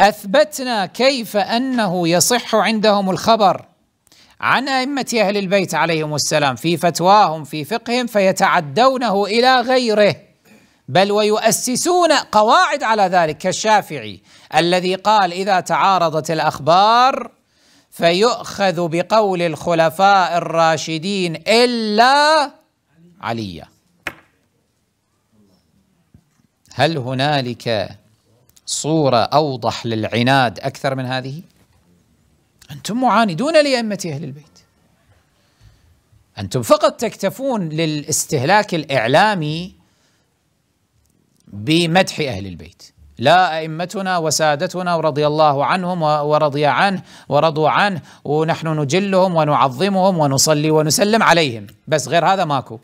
أثبتنا كيف أنه يصح عندهم الخبر عن أئمة أهل البيت عليهم السلام في فتواهم في فقههم فيتعدونه إلى غيره بل ويؤسسون قواعد على ذلك كالشافعي الذي قال اذا تعارضت الاخبار فيؤخذ بقول الخلفاء الراشدين الا عليا هل هنالك صوره اوضح للعناد اكثر من هذه انتم معاندون لائمه اهل البيت انتم فقط تكتفون للاستهلاك الاعلامي بمدح اهل البيت لا ائمتنا وسادتنا ورضي الله عنهم ورضي عنه ورضوا عنه ونحن نجلهم ونعظمهم ونصلي ونسلم عليهم بس غير هذا ماكو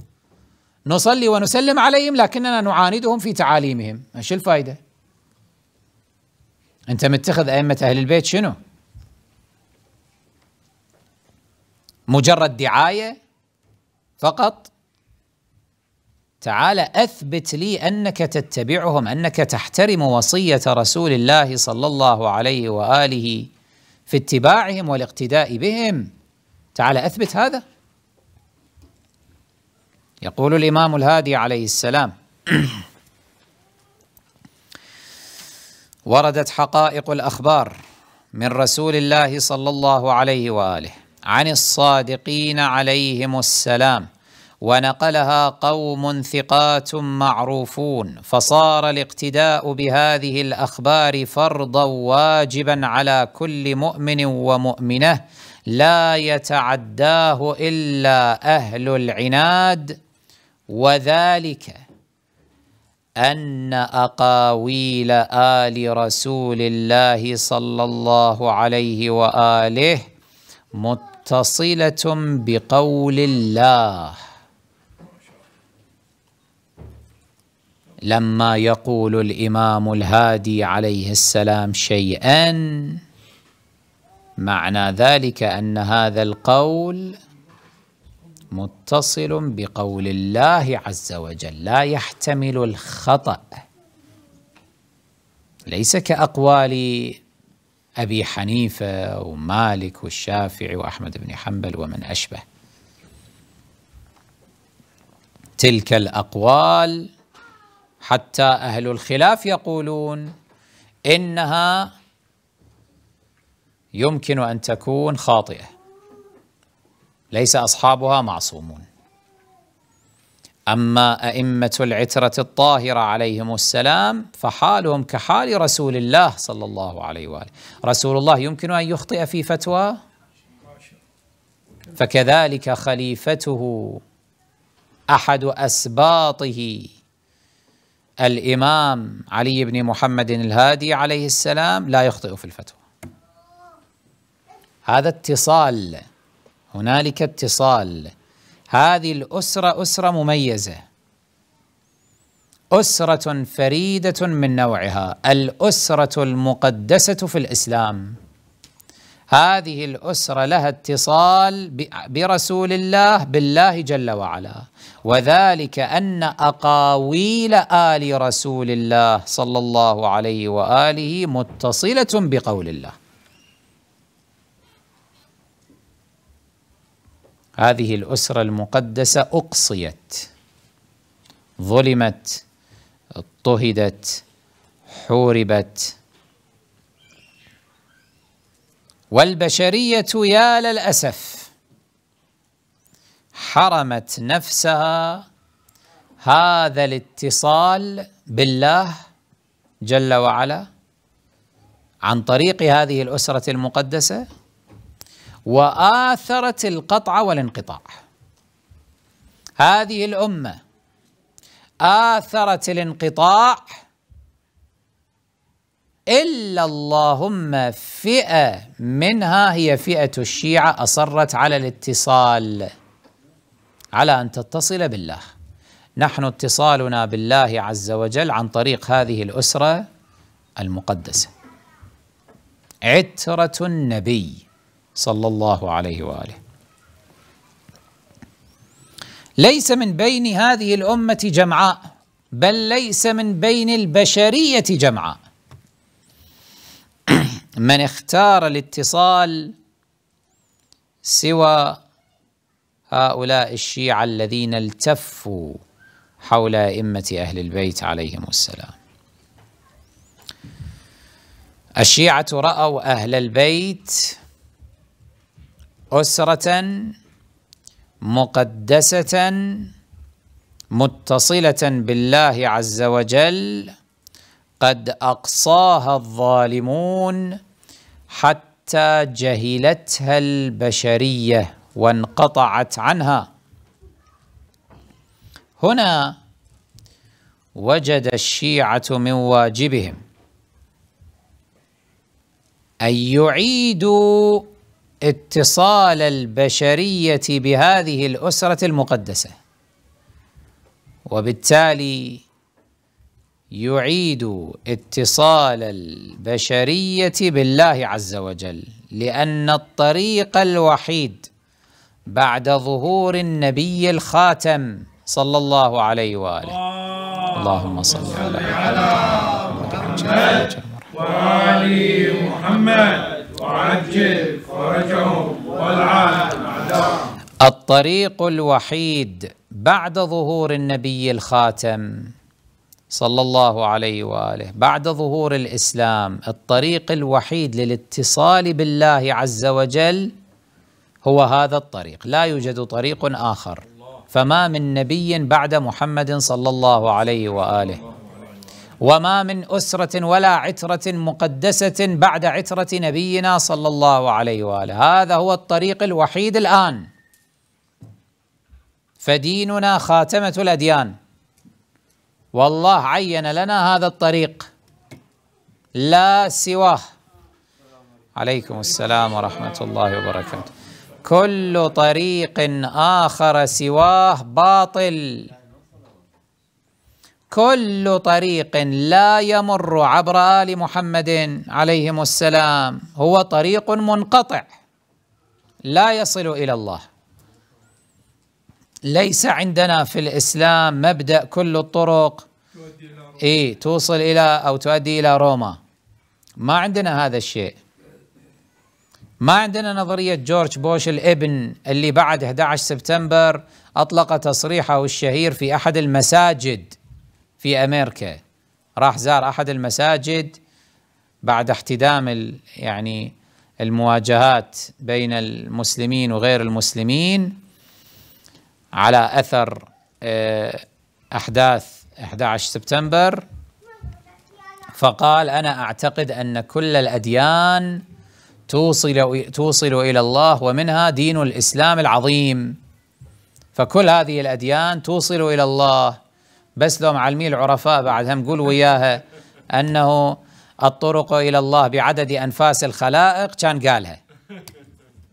نصلي ونسلم عليهم لكننا نعاندهم في تعاليمهم ايش الفائده انت متخذ ائمه اهل البيت شنو مجرد دعايه فقط تعالى اثبت لي انك تتبعهم انك تحترم وصيه رسول الله صلى الله عليه واله في اتباعهم والاقتداء بهم تعالى اثبت هذا يقول الامام الهادي عليه السلام وردت حقائق الاخبار من رسول الله صلى الله عليه واله عن الصادقين عليهم السلام ونقلها قوم ثقات معروفون فصار الاقتداء بهذه الاخبار فرضا واجبا على كل مؤمن ومؤمنه لا يتعداه الا اهل العناد وذلك ان اقاويل ال رسول الله صلى الله عليه واله متصله بقول الله لما يقول الامام الهادي عليه السلام شيئا معنى ذلك ان هذا القول متصل بقول الله عز وجل لا يحتمل الخطا ليس كاقوال ابي حنيفه ومالك والشافعي واحمد بن حنبل ومن اشبه تلك الاقوال حتى أهل الخلاف يقولون إنها يمكن أن تكون خاطئة ليس أصحابها معصومون أما أئمة العترة الطاهرة عليهم السلام فحالهم كحال رسول الله صلى الله عليه وآله رسول الله يمكن أن يخطئ في فتوى فكذلك خليفته أحد أسباطه الإمام علي بن محمد الهادي عليه السلام لا يخطئ في الفتوى هذا اتصال هنالك اتصال هذه الأسرة أسرة مميزة أسرة فريدة من نوعها الأسرة المقدسة في الإسلام هذه الأسرة لها اتصال برسول الله بالله جل وعلا وذلك أن أقاويل آل رسول الله صلى الله عليه وآله متصلة بقول الله هذه الأسرة المقدسة أقصيت ظلمت اضطهدت حوربت والبشرية يا للأسف حرمت نفسها هذا الاتصال بالله جل وعلا عن طريق هذه الأسرة المقدسة وآثرت القطع والانقطاع هذه الأمة آثرت الانقطاع إلا اللهم فئة منها هي فئة الشيعة أصرت على الاتصال على أن تتصل بالله نحن اتصالنا بالله عز وجل عن طريق هذه الأسرة المقدسة عترة النبي صلى الله عليه وآله ليس من بين هذه الأمة جمعاء بل ليس من بين البشرية جمعاء من اختار الاتصال سوى هؤلاء الشيعة الذين التفوا حول أئمة أهل البيت عليهم السلام الشيعة رأوا أهل البيت أسرة مقدسة متصلة بالله عز وجل قد أقصاها الظالمون حتى جهلتها البشرية وانقطعت عنها هنا وجد الشيعة من واجبهم أن يعيدوا اتصال البشرية بهذه الأسرة المقدسة وبالتالي يعيد اتصال البشريه بالله عز وجل لان الطريق الوحيد بعد ظهور النبي الخاتم صلى الله عليه واله اللهم صل على محمد وعلي محمد وعجل فرجهم والعالم الطريق الوحيد بعد ظهور النبي الخاتم صلى الله عليه واله بعد ظهور الاسلام الطريق الوحيد للاتصال بالله عز وجل هو هذا الطريق لا يوجد طريق اخر فما من نبي بعد محمد صلى الله عليه واله وما من اسره ولا عتره مقدسه بعد عتره نبينا صلى الله عليه واله هذا هو الطريق الوحيد الان فديننا خاتمه الاديان والله عين لنا هذا الطريق لا سواه عليكم السلام ورحمة الله وبركاته كل طريق آخر سواه باطل كل طريق لا يمر عبر آل محمد عليهم السلام هو طريق منقطع لا يصل إلى الله ليس عندنا في الإسلام مبدأ كل الطرق تؤدي إلى روما. إيه توصل إلى أو تؤدي إلى روما ما عندنا هذا الشيء ما عندنا نظرية جورج بوش الابن اللي بعد 11 سبتمبر أطلق تصريحه الشهير في أحد المساجد في أمريكا راح زار أحد المساجد بعد احتدام يعني المواجهات بين المسلمين وغير المسلمين على أثر آه، أحداث 11 سبتمبر فقال أنا أعتقد أن كل الأديان توصل توصل إلى الله ومنها دين الإسلام العظيم فكل هذه الأديان توصل إلى الله بس لو معلمي العرفاء بعد هم قول وياها أنه الطرق إلى الله بعدد أنفاس الخلائق كان قالها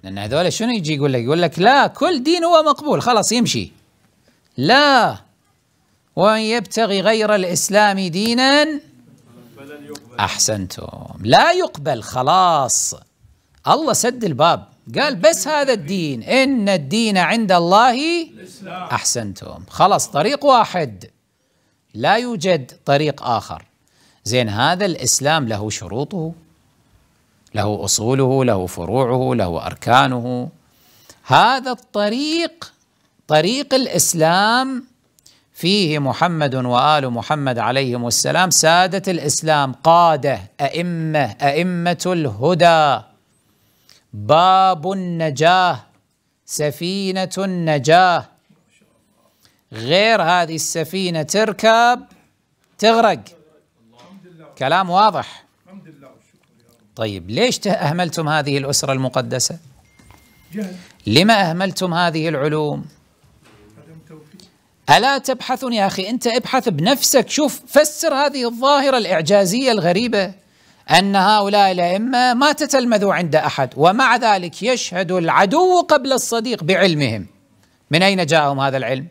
لان هذول شنو يجي يقول لك يقول لك لا كل دين هو مقبول خلاص يمشي لا ومن يبتغي غير الاسلام دينا احسنتم لا يقبل خلاص الله سد الباب قال بس هذا الدين ان الدين عند الله احسنتم خلاص طريق واحد لا يوجد طريق اخر زين هذا الاسلام له شروطه له اصوله له فروعه له اركانه هذا الطريق طريق الاسلام فيه محمد وال محمد عليهم السلام ساده الاسلام قاده ائمه ائمه الهدى باب النجاه سفينه النجاه غير هذه السفينه تركب تغرق كلام واضح طيب ليش أهملتم هذه الأسرة المقدسة جهل. لما أهملتم هذه العلوم ألا تبحثون يا أخي أنت ابحث بنفسك شوف فسر هذه الظاهرة الإعجازية الغريبة أن هؤلاء الأئمة ما تتلمذوا عند أحد ومع ذلك يشهد العدو قبل الصديق بعلمهم من أين جاءهم هذا العلم؟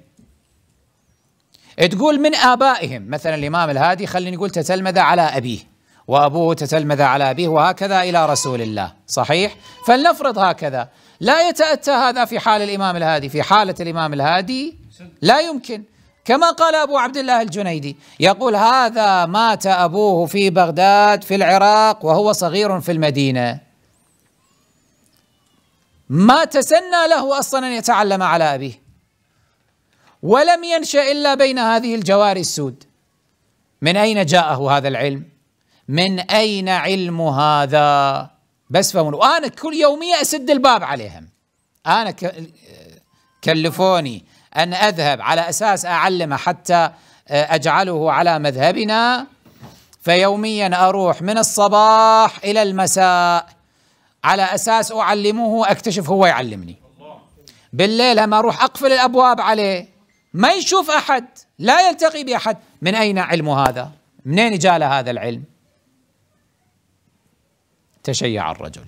تقول من آبائهم مثلا الإمام الهادي خليني نقول تتلمذ على أبيه وأبوه تتلمذ على أبيه وهكذا إلى رسول الله صحيح؟ فلنفرض هكذا لا يتأتى هذا في حال الإمام الهادي في حالة الإمام الهادي لا يمكن كما قال أبو عبد الله الجنيدي يقول هذا مات أبوه في بغداد في العراق وهو صغير في المدينة ما تسنى له أصلا أن يتعلم على أبيه ولم ينشأ إلا بين هذه الجوار السود من أين جاءه هذا العلم من أين علم هذا بس فهموا وأنا كل يومية أسد الباب عليهم أنا كلفوني أن أذهب على أساس أعلمه حتى آه، أجعله على مذهبنا فيوميا أروح من الصباح إلى المساء على أساس أعلمه أكتشف هو يعلمني بالليل لما أروح أقفل الأبواب عليه ما يشوف أحد لا يلتقي بأحد من أين علم هذا منين جاء هذا العلم تشيع الرجل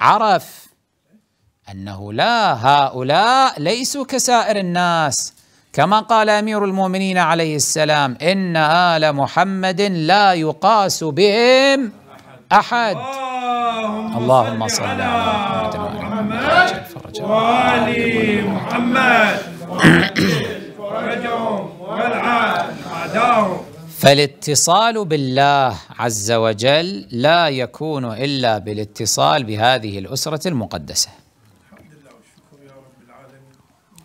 عرف أنه لا هؤلاء ليسوا كسائر الناس كما قال أمير المؤمنين عليه السلام إن آل محمد لا يقاس بهم أحد اللهم صل على محمد وآل محمد محمد فرجهم والعن أعداهم فالاتصال بالله عز وجل لا يكون إلا بالاتصال بهذه الأسرة المقدسة الحمد لله والشكر يا رب العالمين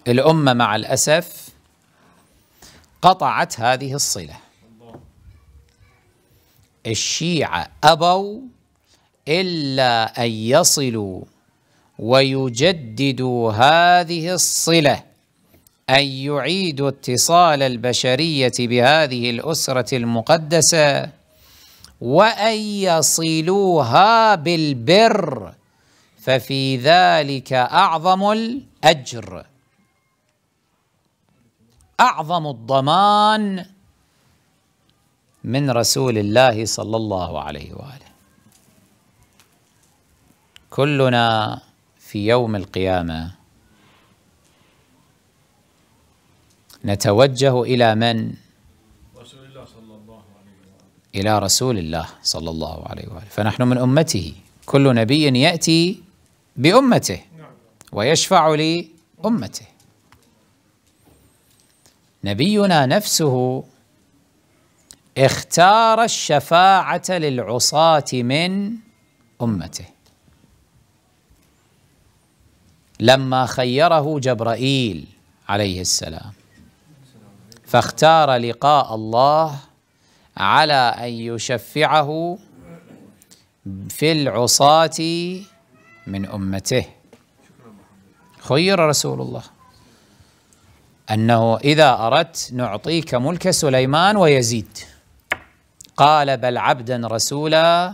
الأمة مع الأسف قطعت هذه الصلة الشيعة أبوا إلا أن يصلوا ويجددوا هذه الصلة أن يعيدوا اتصال البشرية بهذه الأسرة المقدسة وأن يصلوها بالبر ففي ذلك أعظم الأجر أعظم الضمان من رسول الله صلى الله عليه وآله كلنا في يوم القيامه نتوجه إلى من؟ رسول الله صلى الله عليه إلى رسول الله صلى الله عليه وآله فنحن من أمته كل نبي يأتي بأمته نعم. ويشفع لأمته نبينا نفسه اختار الشفاعة للعصاة من أمته لما خيره جبرائيل عليه السلام فاختار لقاء الله على ان يشفعه في العصاة من امته خير رسول الله انه اذا اردت نعطيك ملك سليمان ويزيد قال بل عبدا رسولا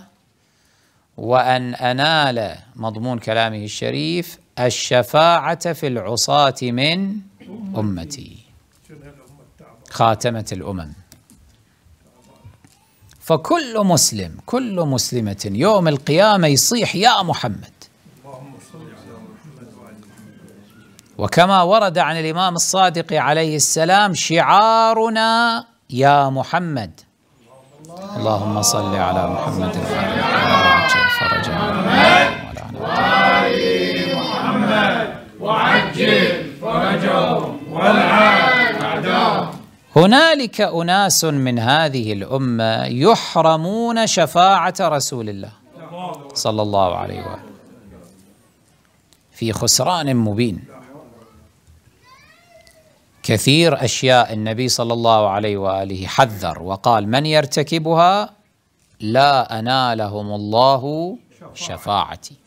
وان انال مضمون كلامه الشريف الشفاعه في العصاة من امتي خاتمة الأمم فكل مسلم كل مسلمة يوم القيامة يصيح يا محمد وكما ورد عن الإمام الصادق عليه السلام شعارنا يا محمد اللهم صل على محمد فرجا محمد وعجل فرجهم والعاد أعداءهم هنالك أناس من هذه الأمة يحرمون شفاعة رسول الله صلى الله عليه وآله في خسران مبين كثير أشياء النبي صلى الله عليه وآله حذر وقال من يرتكبها لا أنالهم الله شفاعتي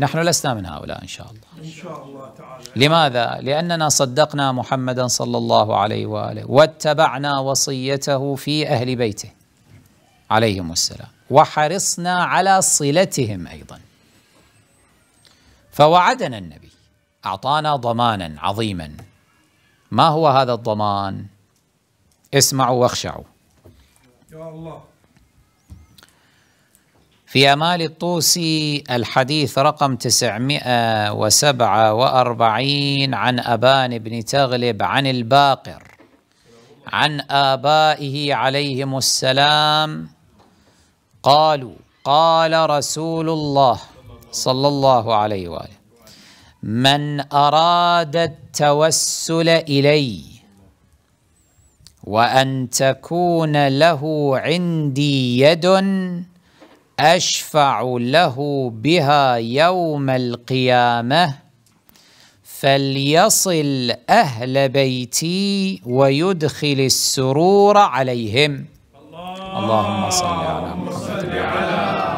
نحن لسنا من هؤلاء إن شاء الله إن شاء الله تعالى لماذا؟ لأننا صدقنا محمدا صلى الله عليه وآله واتبعنا وصيته في أهل بيته عليهم السلام وحرصنا على صلتهم أيضا فوعدنا النبي أعطانا ضمانا عظيما ما هو هذا الضمان؟ اسمعوا واخشعوا يا الله في أمال الطوسي الحديث رقم 947 عن أبان بن تغلب عن الباقر عن آبائه عليهم السلام قالوا قال رسول الله صلى الله عليه وآله من أراد التوسل إلي وأن تكون له عندي يد أشفع له بها يوم القيامة فليصل أهل بيتي ويدخل السرور عليهم الله اللهم صل على محمد وعلى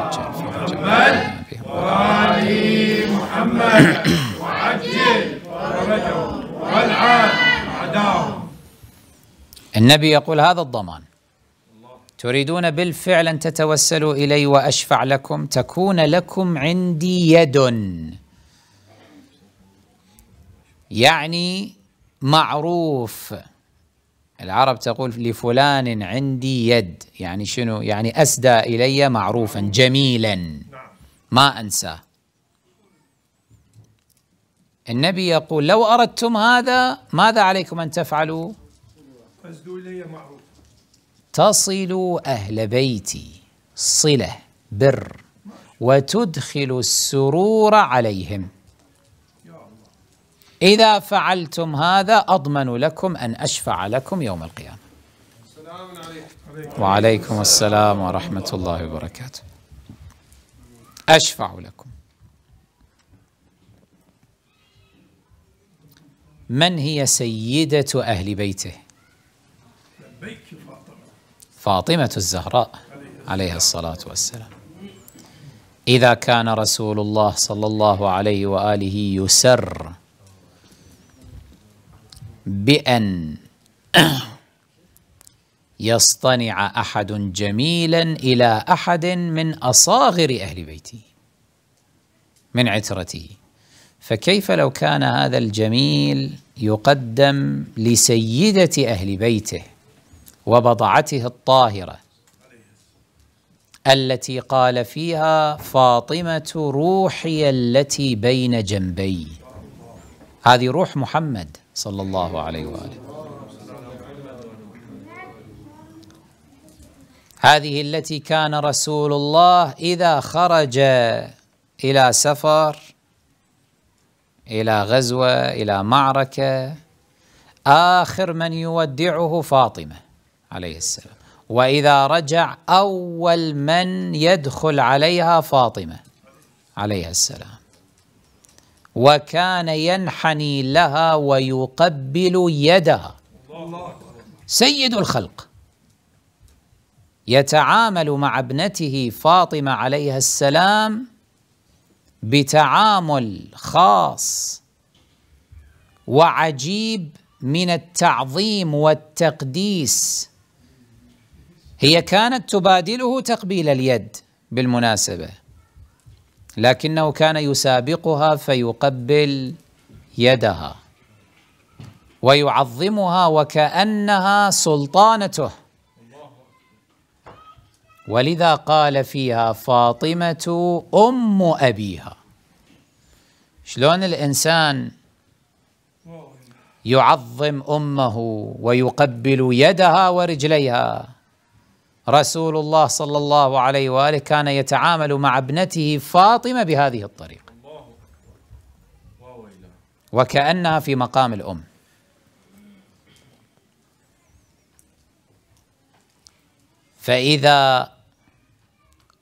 وعلى محمد وعجل ورحمته والعن أعداهم النبي يقول هذا الضمان تريدون بالفعل أن تتوسلوا إلي وأشفع لكم تكون لكم عندي يد يعني معروف العرب تقول لفلان عندي يد يعني شنو يعني أسدى إلي معروفا جميلا ما أنساه النبي يقول لو أردتم هذا ماذا عليكم أن تفعلوا أسدوا إلي معروف تصل أهل بيتي صلة بر وتدخل السرور عليهم إذا فعلتم هذا أضمن لكم أن أشفع لكم يوم القيامة وعليكم السلام ورحمة الله وبركاته أشفع لكم من هي سيدة أهل بيته فاطمة الزهراء عليها الصلاة والسلام إذا كان رسول الله صلى الله عليه وآله يسر بأن يصطنع أحد جميلا إلى أحد من أصاغر أهل بيته من عترته فكيف لو كان هذا الجميل يقدم لسيدة أهل بيته وبضعته الطاهرة التي قال فيها فاطمة روحي التي بين جنبي هذه روح محمد صلى الله عليه وآله هذه التي كان رسول الله إذا خرج إلى سفر إلى غزوة إلى معركة آخر من يودعه فاطمة عليه السلام وإذا رجع أول من يدخل عليها فاطمة عليها السلام وكان ينحني لها ويقبل يدها سيد الخلق يتعامل مع ابنته فاطمة عليها السلام بتعامل خاص وعجيب من التعظيم والتقديس هي كانت تبادله تقبيل اليد بالمناسبة لكنه كان يسابقها فيقبل يدها ويعظمها وكأنها سلطانته ولذا قال فيها فاطمة أم أبيها شلون الإنسان يعظم أمه ويقبل يدها ورجليها رسول الله صلى الله عليه واله كان يتعامل مع ابنته فاطمه بهذه الطريقه وكانها في مقام الام فاذا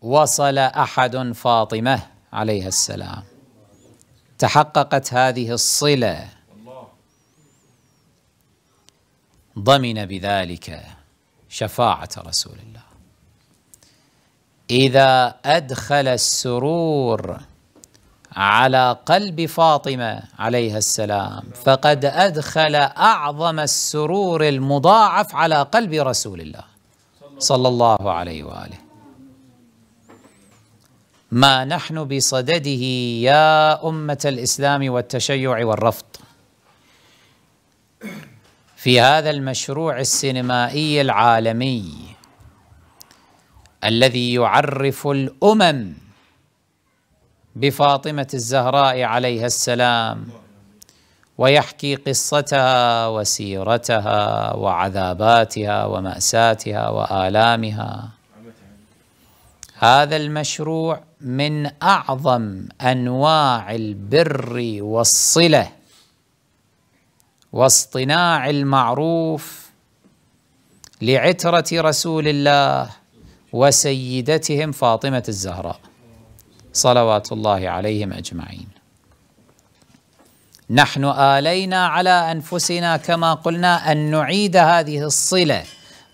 وصل احد فاطمه عليها السلام تحققت هذه الصله ضمن بذلك شفاعة رسول الله إذا أدخل السرور على قلب فاطمة عليها السلام فقد أدخل أعظم السرور المضاعف على قلب رسول الله صلى الله عليه وآله ما نحن بصدده يا أمة الإسلام والتشيع والرفض في هذا المشروع السينمائي العالمي الذي يعرف الامم بفاطمه الزهراء عليها السلام ويحكي قصتها وسيرتها وعذاباتها وماساتها والامها هذا المشروع من اعظم انواع البر والصله واصطناع المعروف لعترة رسول الله وسيدتهم فاطمة الزهراء صلوات الله عليهم أجمعين نحن آلينا على أنفسنا كما قلنا أن نعيد هذه الصلة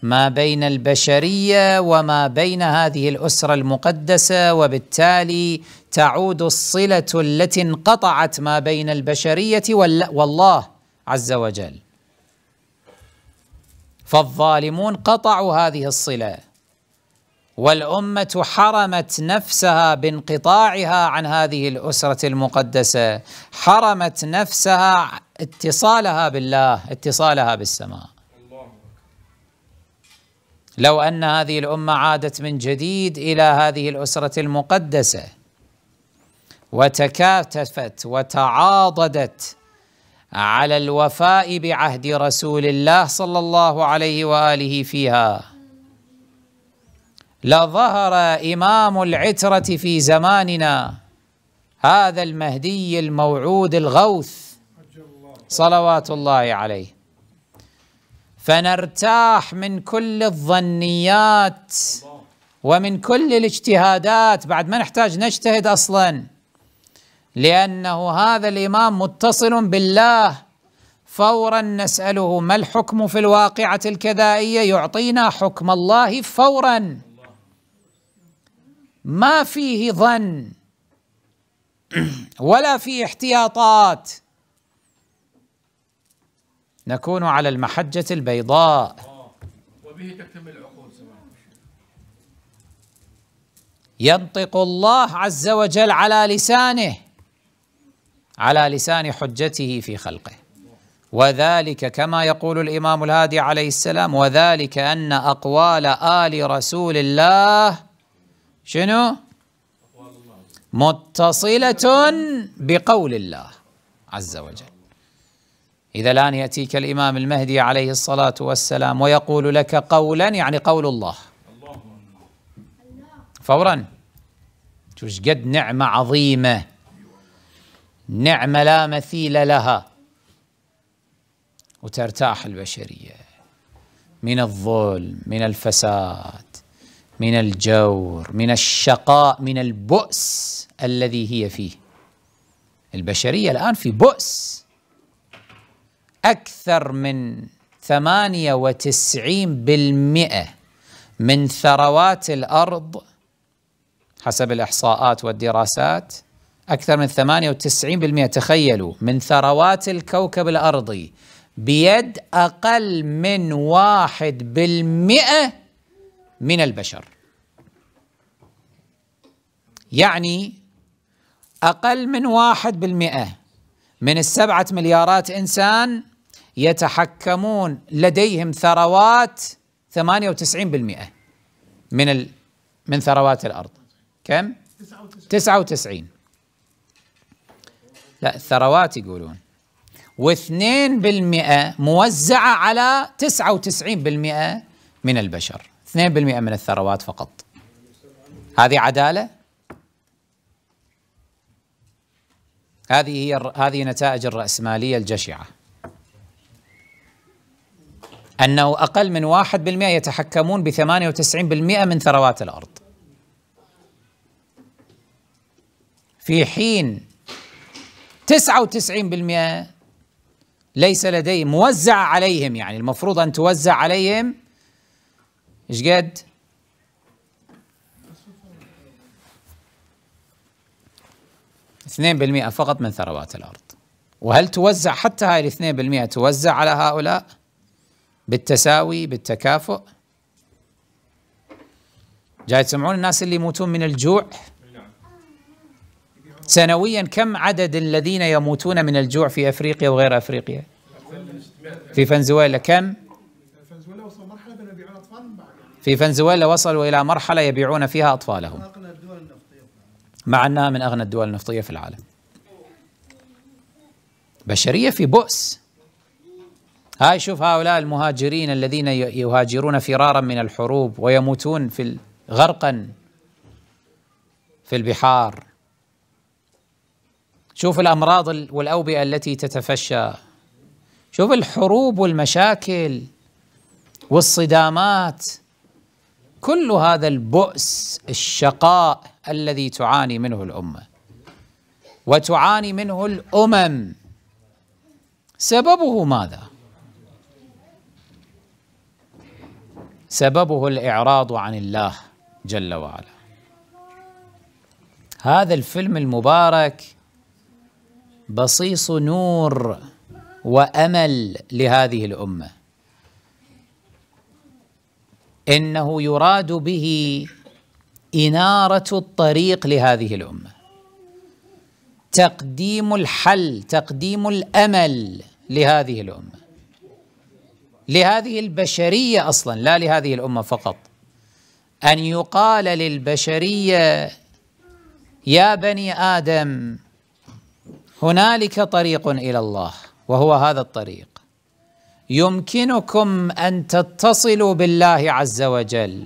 ما بين البشرية وما بين هذه الأسرة المقدسة وبالتالي تعود الصلة التي انقطعت ما بين البشرية والله عز وجل فالظالمون قطعوا هذه الصله والأمة حرمت نفسها بانقطاعها عن هذه الأسرة المقدسة حرمت نفسها اتصالها بالله اتصالها بالسماء لو أن هذه الأمة عادت من جديد إلى هذه الأسرة المقدسة وتكاتفت وتعاضدت على الوفاء بعهد رسول الله صلى الله عليه واله فيها لظهر امام العتره في زماننا هذا المهدي الموعود الغوث صلوات الله عليه فنرتاح من كل الظنيات ومن كل الاجتهادات بعد ما نحتاج نجتهد اصلا لأنه هذا الإمام متصل بالله فورا نسأله ما الحكم في الواقعة الكذائية يعطينا حكم الله فورا ما فيه ظن ولا فيه احتياطات نكون على المحجة البيضاء وبه تكتمل العقول ينطق الله عز وجل على لسانه على لسان حجته في خلقه وذلك كما يقول الإمام الهادي عليه السلام وذلك أن أقوال آل رسول الله شنو؟ متصلة بقول الله عز وجل إذا الآن يأتيك الإمام المهدي عليه الصلاة والسلام ويقول لك قولا يعني قول الله فورا تشقد نعمة عظيمة نعمة لا مثيل لها وترتاح البشرية من الظلم من الفساد من الجور من الشقاء من البؤس الذي هي فيه البشرية الآن في بؤس أكثر من 98% من ثروات الأرض حسب الإحصاءات والدراسات أكثر من 98% تخيلوا من ثروات الكوكب الأرضي بيد أقل من واحد بالمئة من البشر يعني أقل من واحد بالمئة من السبعة مليارات إنسان يتحكمون لديهم ثروات 98% من ال... من ثروات الأرض كم؟ 99 لا الثروات يقولون و2% موزعة على 99% من البشر 2% من الثروات فقط هذه عدالة هذه هي هذه نتائج الرأسمالية الجشعة أنه أقل من 1% يتحكمون ب 98% من ثروات الأرض في حين 99% ليس لديهم موزع عليهم يعني المفروض أن توزع عليهم إيش قد؟ اثنين بالمئة فقط من ثروات الأرض وهل توزع حتى هاي الاثنين بالمئة توزع على هؤلاء بالتساوي بالتكافؤ جاي تسمعون الناس اللي يموتون من الجوع سنويا كم عدد الذين يموتون من الجوع في أفريقيا وغير أفريقيا في فنزويلا كم في فنزويلا وصلوا إلى مرحلة يبيعون فيها أطفالهم مع أنها من أغنى الدول النفطية في العالم بشرية في بؤس هاي شوف هؤلاء المهاجرين الذين يهاجرون فرارا من الحروب ويموتون في غرقا في البحار شوف الأمراض والأوبئة التي تتفشى شوف الحروب والمشاكل والصدامات كل هذا البؤس الشقاء الذي تعاني منه الأمة وتعاني منه الأمم سببه ماذا؟ سببه الإعراض عن الله جل وعلا هذا الفيلم المبارك بصيص نور وامل لهذه الامه انه يراد به اناره الطريق لهذه الامه تقديم الحل تقديم الامل لهذه الامه لهذه البشريه اصلا لا لهذه الامه فقط ان يقال للبشريه يا بني ادم هنالك طريق الى الله وهو هذا الطريق يمكنكم ان تتصلوا بالله عز وجل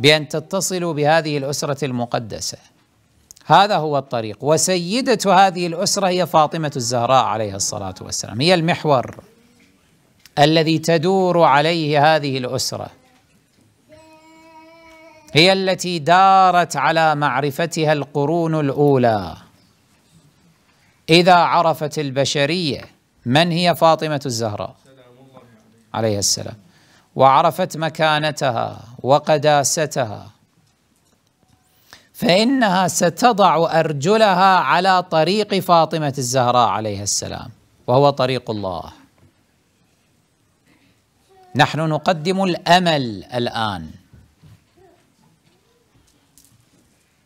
بان تتصلوا بهذه الاسره المقدسه هذا هو الطريق وسيده هذه الاسره هي فاطمه الزهراء عليها الصلاه والسلام هي المحور الذي تدور عليه هذه الاسره هي التي دارت على معرفتها القرون الاولى إذا عرفت البشرية من هي فاطمة الزهراء عليها السلام وعرفت مكانتها وقداستها فإنها ستضع أرجلها على طريق فاطمة الزهراء عليها السلام وهو طريق الله نحن نقدم الأمل الآن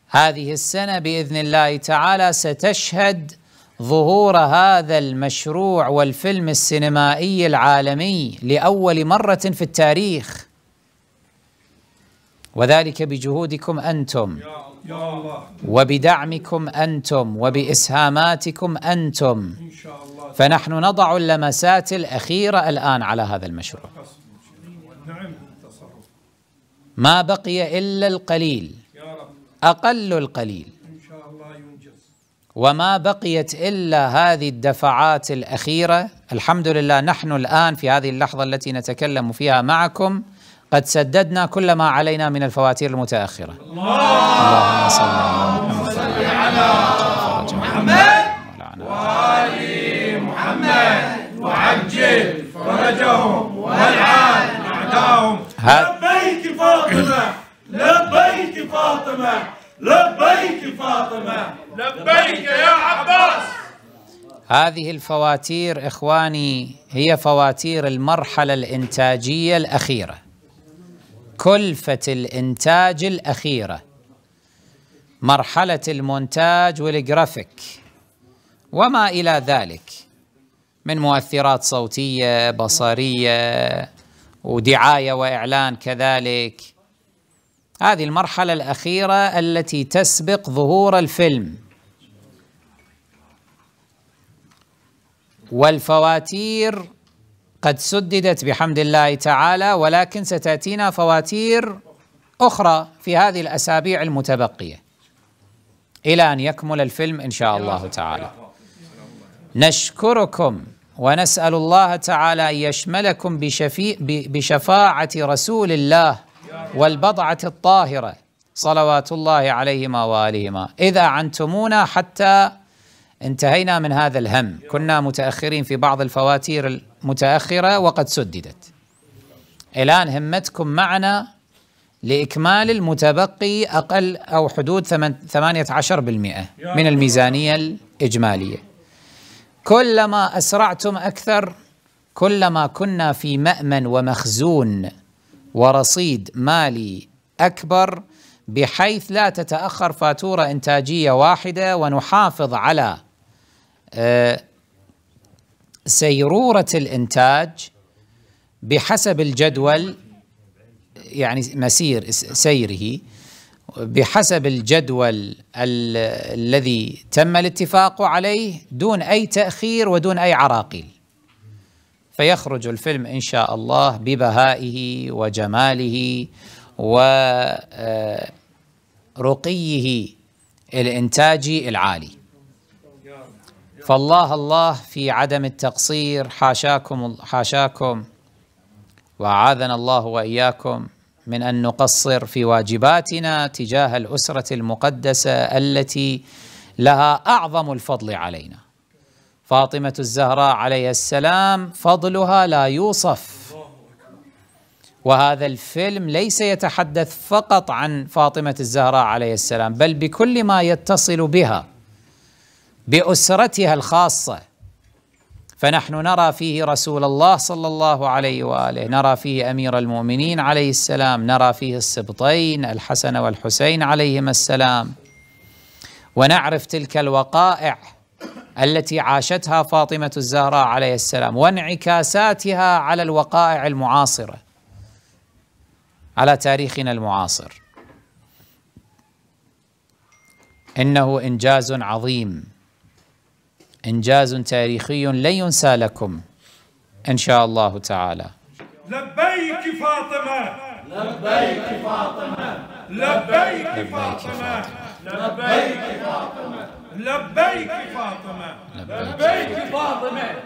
هذه السنة بإذن الله تعالى ستشهد ظهور هذا المشروع والفيلم السينمائي العالمي لأول مرة في التاريخ وذلك بجهودكم أنتم وبدعمكم أنتم وبإسهاماتكم أنتم فنحن نضع اللمسات الأخيرة الآن على هذا المشروع ما بقي إلا القليل أقل القليل وما بقيت الا هذه الدفعات الاخيره الحمد لله نحن الان في هذه اللحظه التي نتكلم فيها معكم قد سددنا كل ما علينا من الفواتير المتاخره اللهم صل على محمد على محمد محمد وعجل فرجهم والعن اعداءهم لبيك فاطمه لبيك فاطمه لبيك فاطمة لبيك يا عباس هذه الفواتير إخواني هي فواتير المرحلة الإنتاجية الأخيرة كلفة الإنتاج الأخيرة مرحلة المونتاج والجرافيك وما إلى ذلك من مؤثرات صوتية بصرية ودعاية وإعلان كذلك هذه المرحلة الأخيرة التي تسبق ظهور الفيلم والفواتير قد سددت بحمد الله تعالى ولكن ستأتينا فواتير أخرى في هذه الأسابيع المتبقية إلى أن يكمل الفيلم إن شاء الله تعالى نشكركم ونسأل الله تعالى أن يشملكم بشفاعة رسول الله والبضعة الطاهرة صلوات الله عليهما وآلهما إذا عنتمونا حتى انتهينا من هذا الهم كنا متأخرين في بعض الفواتير المتأخرة وقد سددت الآن همتكم معنا لإكمال المتبقي أقل أو حدود 18% من الميزانية الإجمالية كلما أسرعتم أكثر كلما كنا في مأمن ومخزون ورصيد مالي اكبر بحيث لا تتاخر فاتوره انتاجيه واحده ونحافظ على آه، سيروره الانتاج بحسب الجدول يعني مسير سيره بحسب الجدول الذي تم الاتفاق عليه دون اي تاخير ودون اي عراقيل فيخرج الفيلم إن شاء الله ببهائه وجماله ورقيه آه، الإنتاجي العالي فالله الله في عدم التقصير حاشاكم حاشاكم وأعاذنا الله وإياكم من أن نقصر في واجباتنا تجاه الأسرة المقدسة التي لها أعظم الفضل علينا فاطمة الزهراء عليها السلام فضلها لا يوصف وهذا الفيلم ليس يتحدث فقط عن فاطمة الزهراء عليه السلام بل بكل ما يتصل بها بأسرتها الخاصة فنحن نرى فيه رسول الله صلى الله عليه وآله نرى فيه أمير المؤمنين عليه السلام نرى فيه السبطين الحسن والحسين عليهما السلام ونعرف تلك الوقائع التي عاشتها فاطمة الزهراء عليه السلام وانعكاساتها على الوقائع المعاصرة على تاريخنا المعاصر إنه إنجاز عظيم إنجاز تاريخي لن ينسى لكم إن شاء الله تعالى لبيك فاطمة لبيك فاطمة لبيك فاطمة, لبيك فاطمة. لبيك فاطمة لبيك فاطمة لبيك فاطمة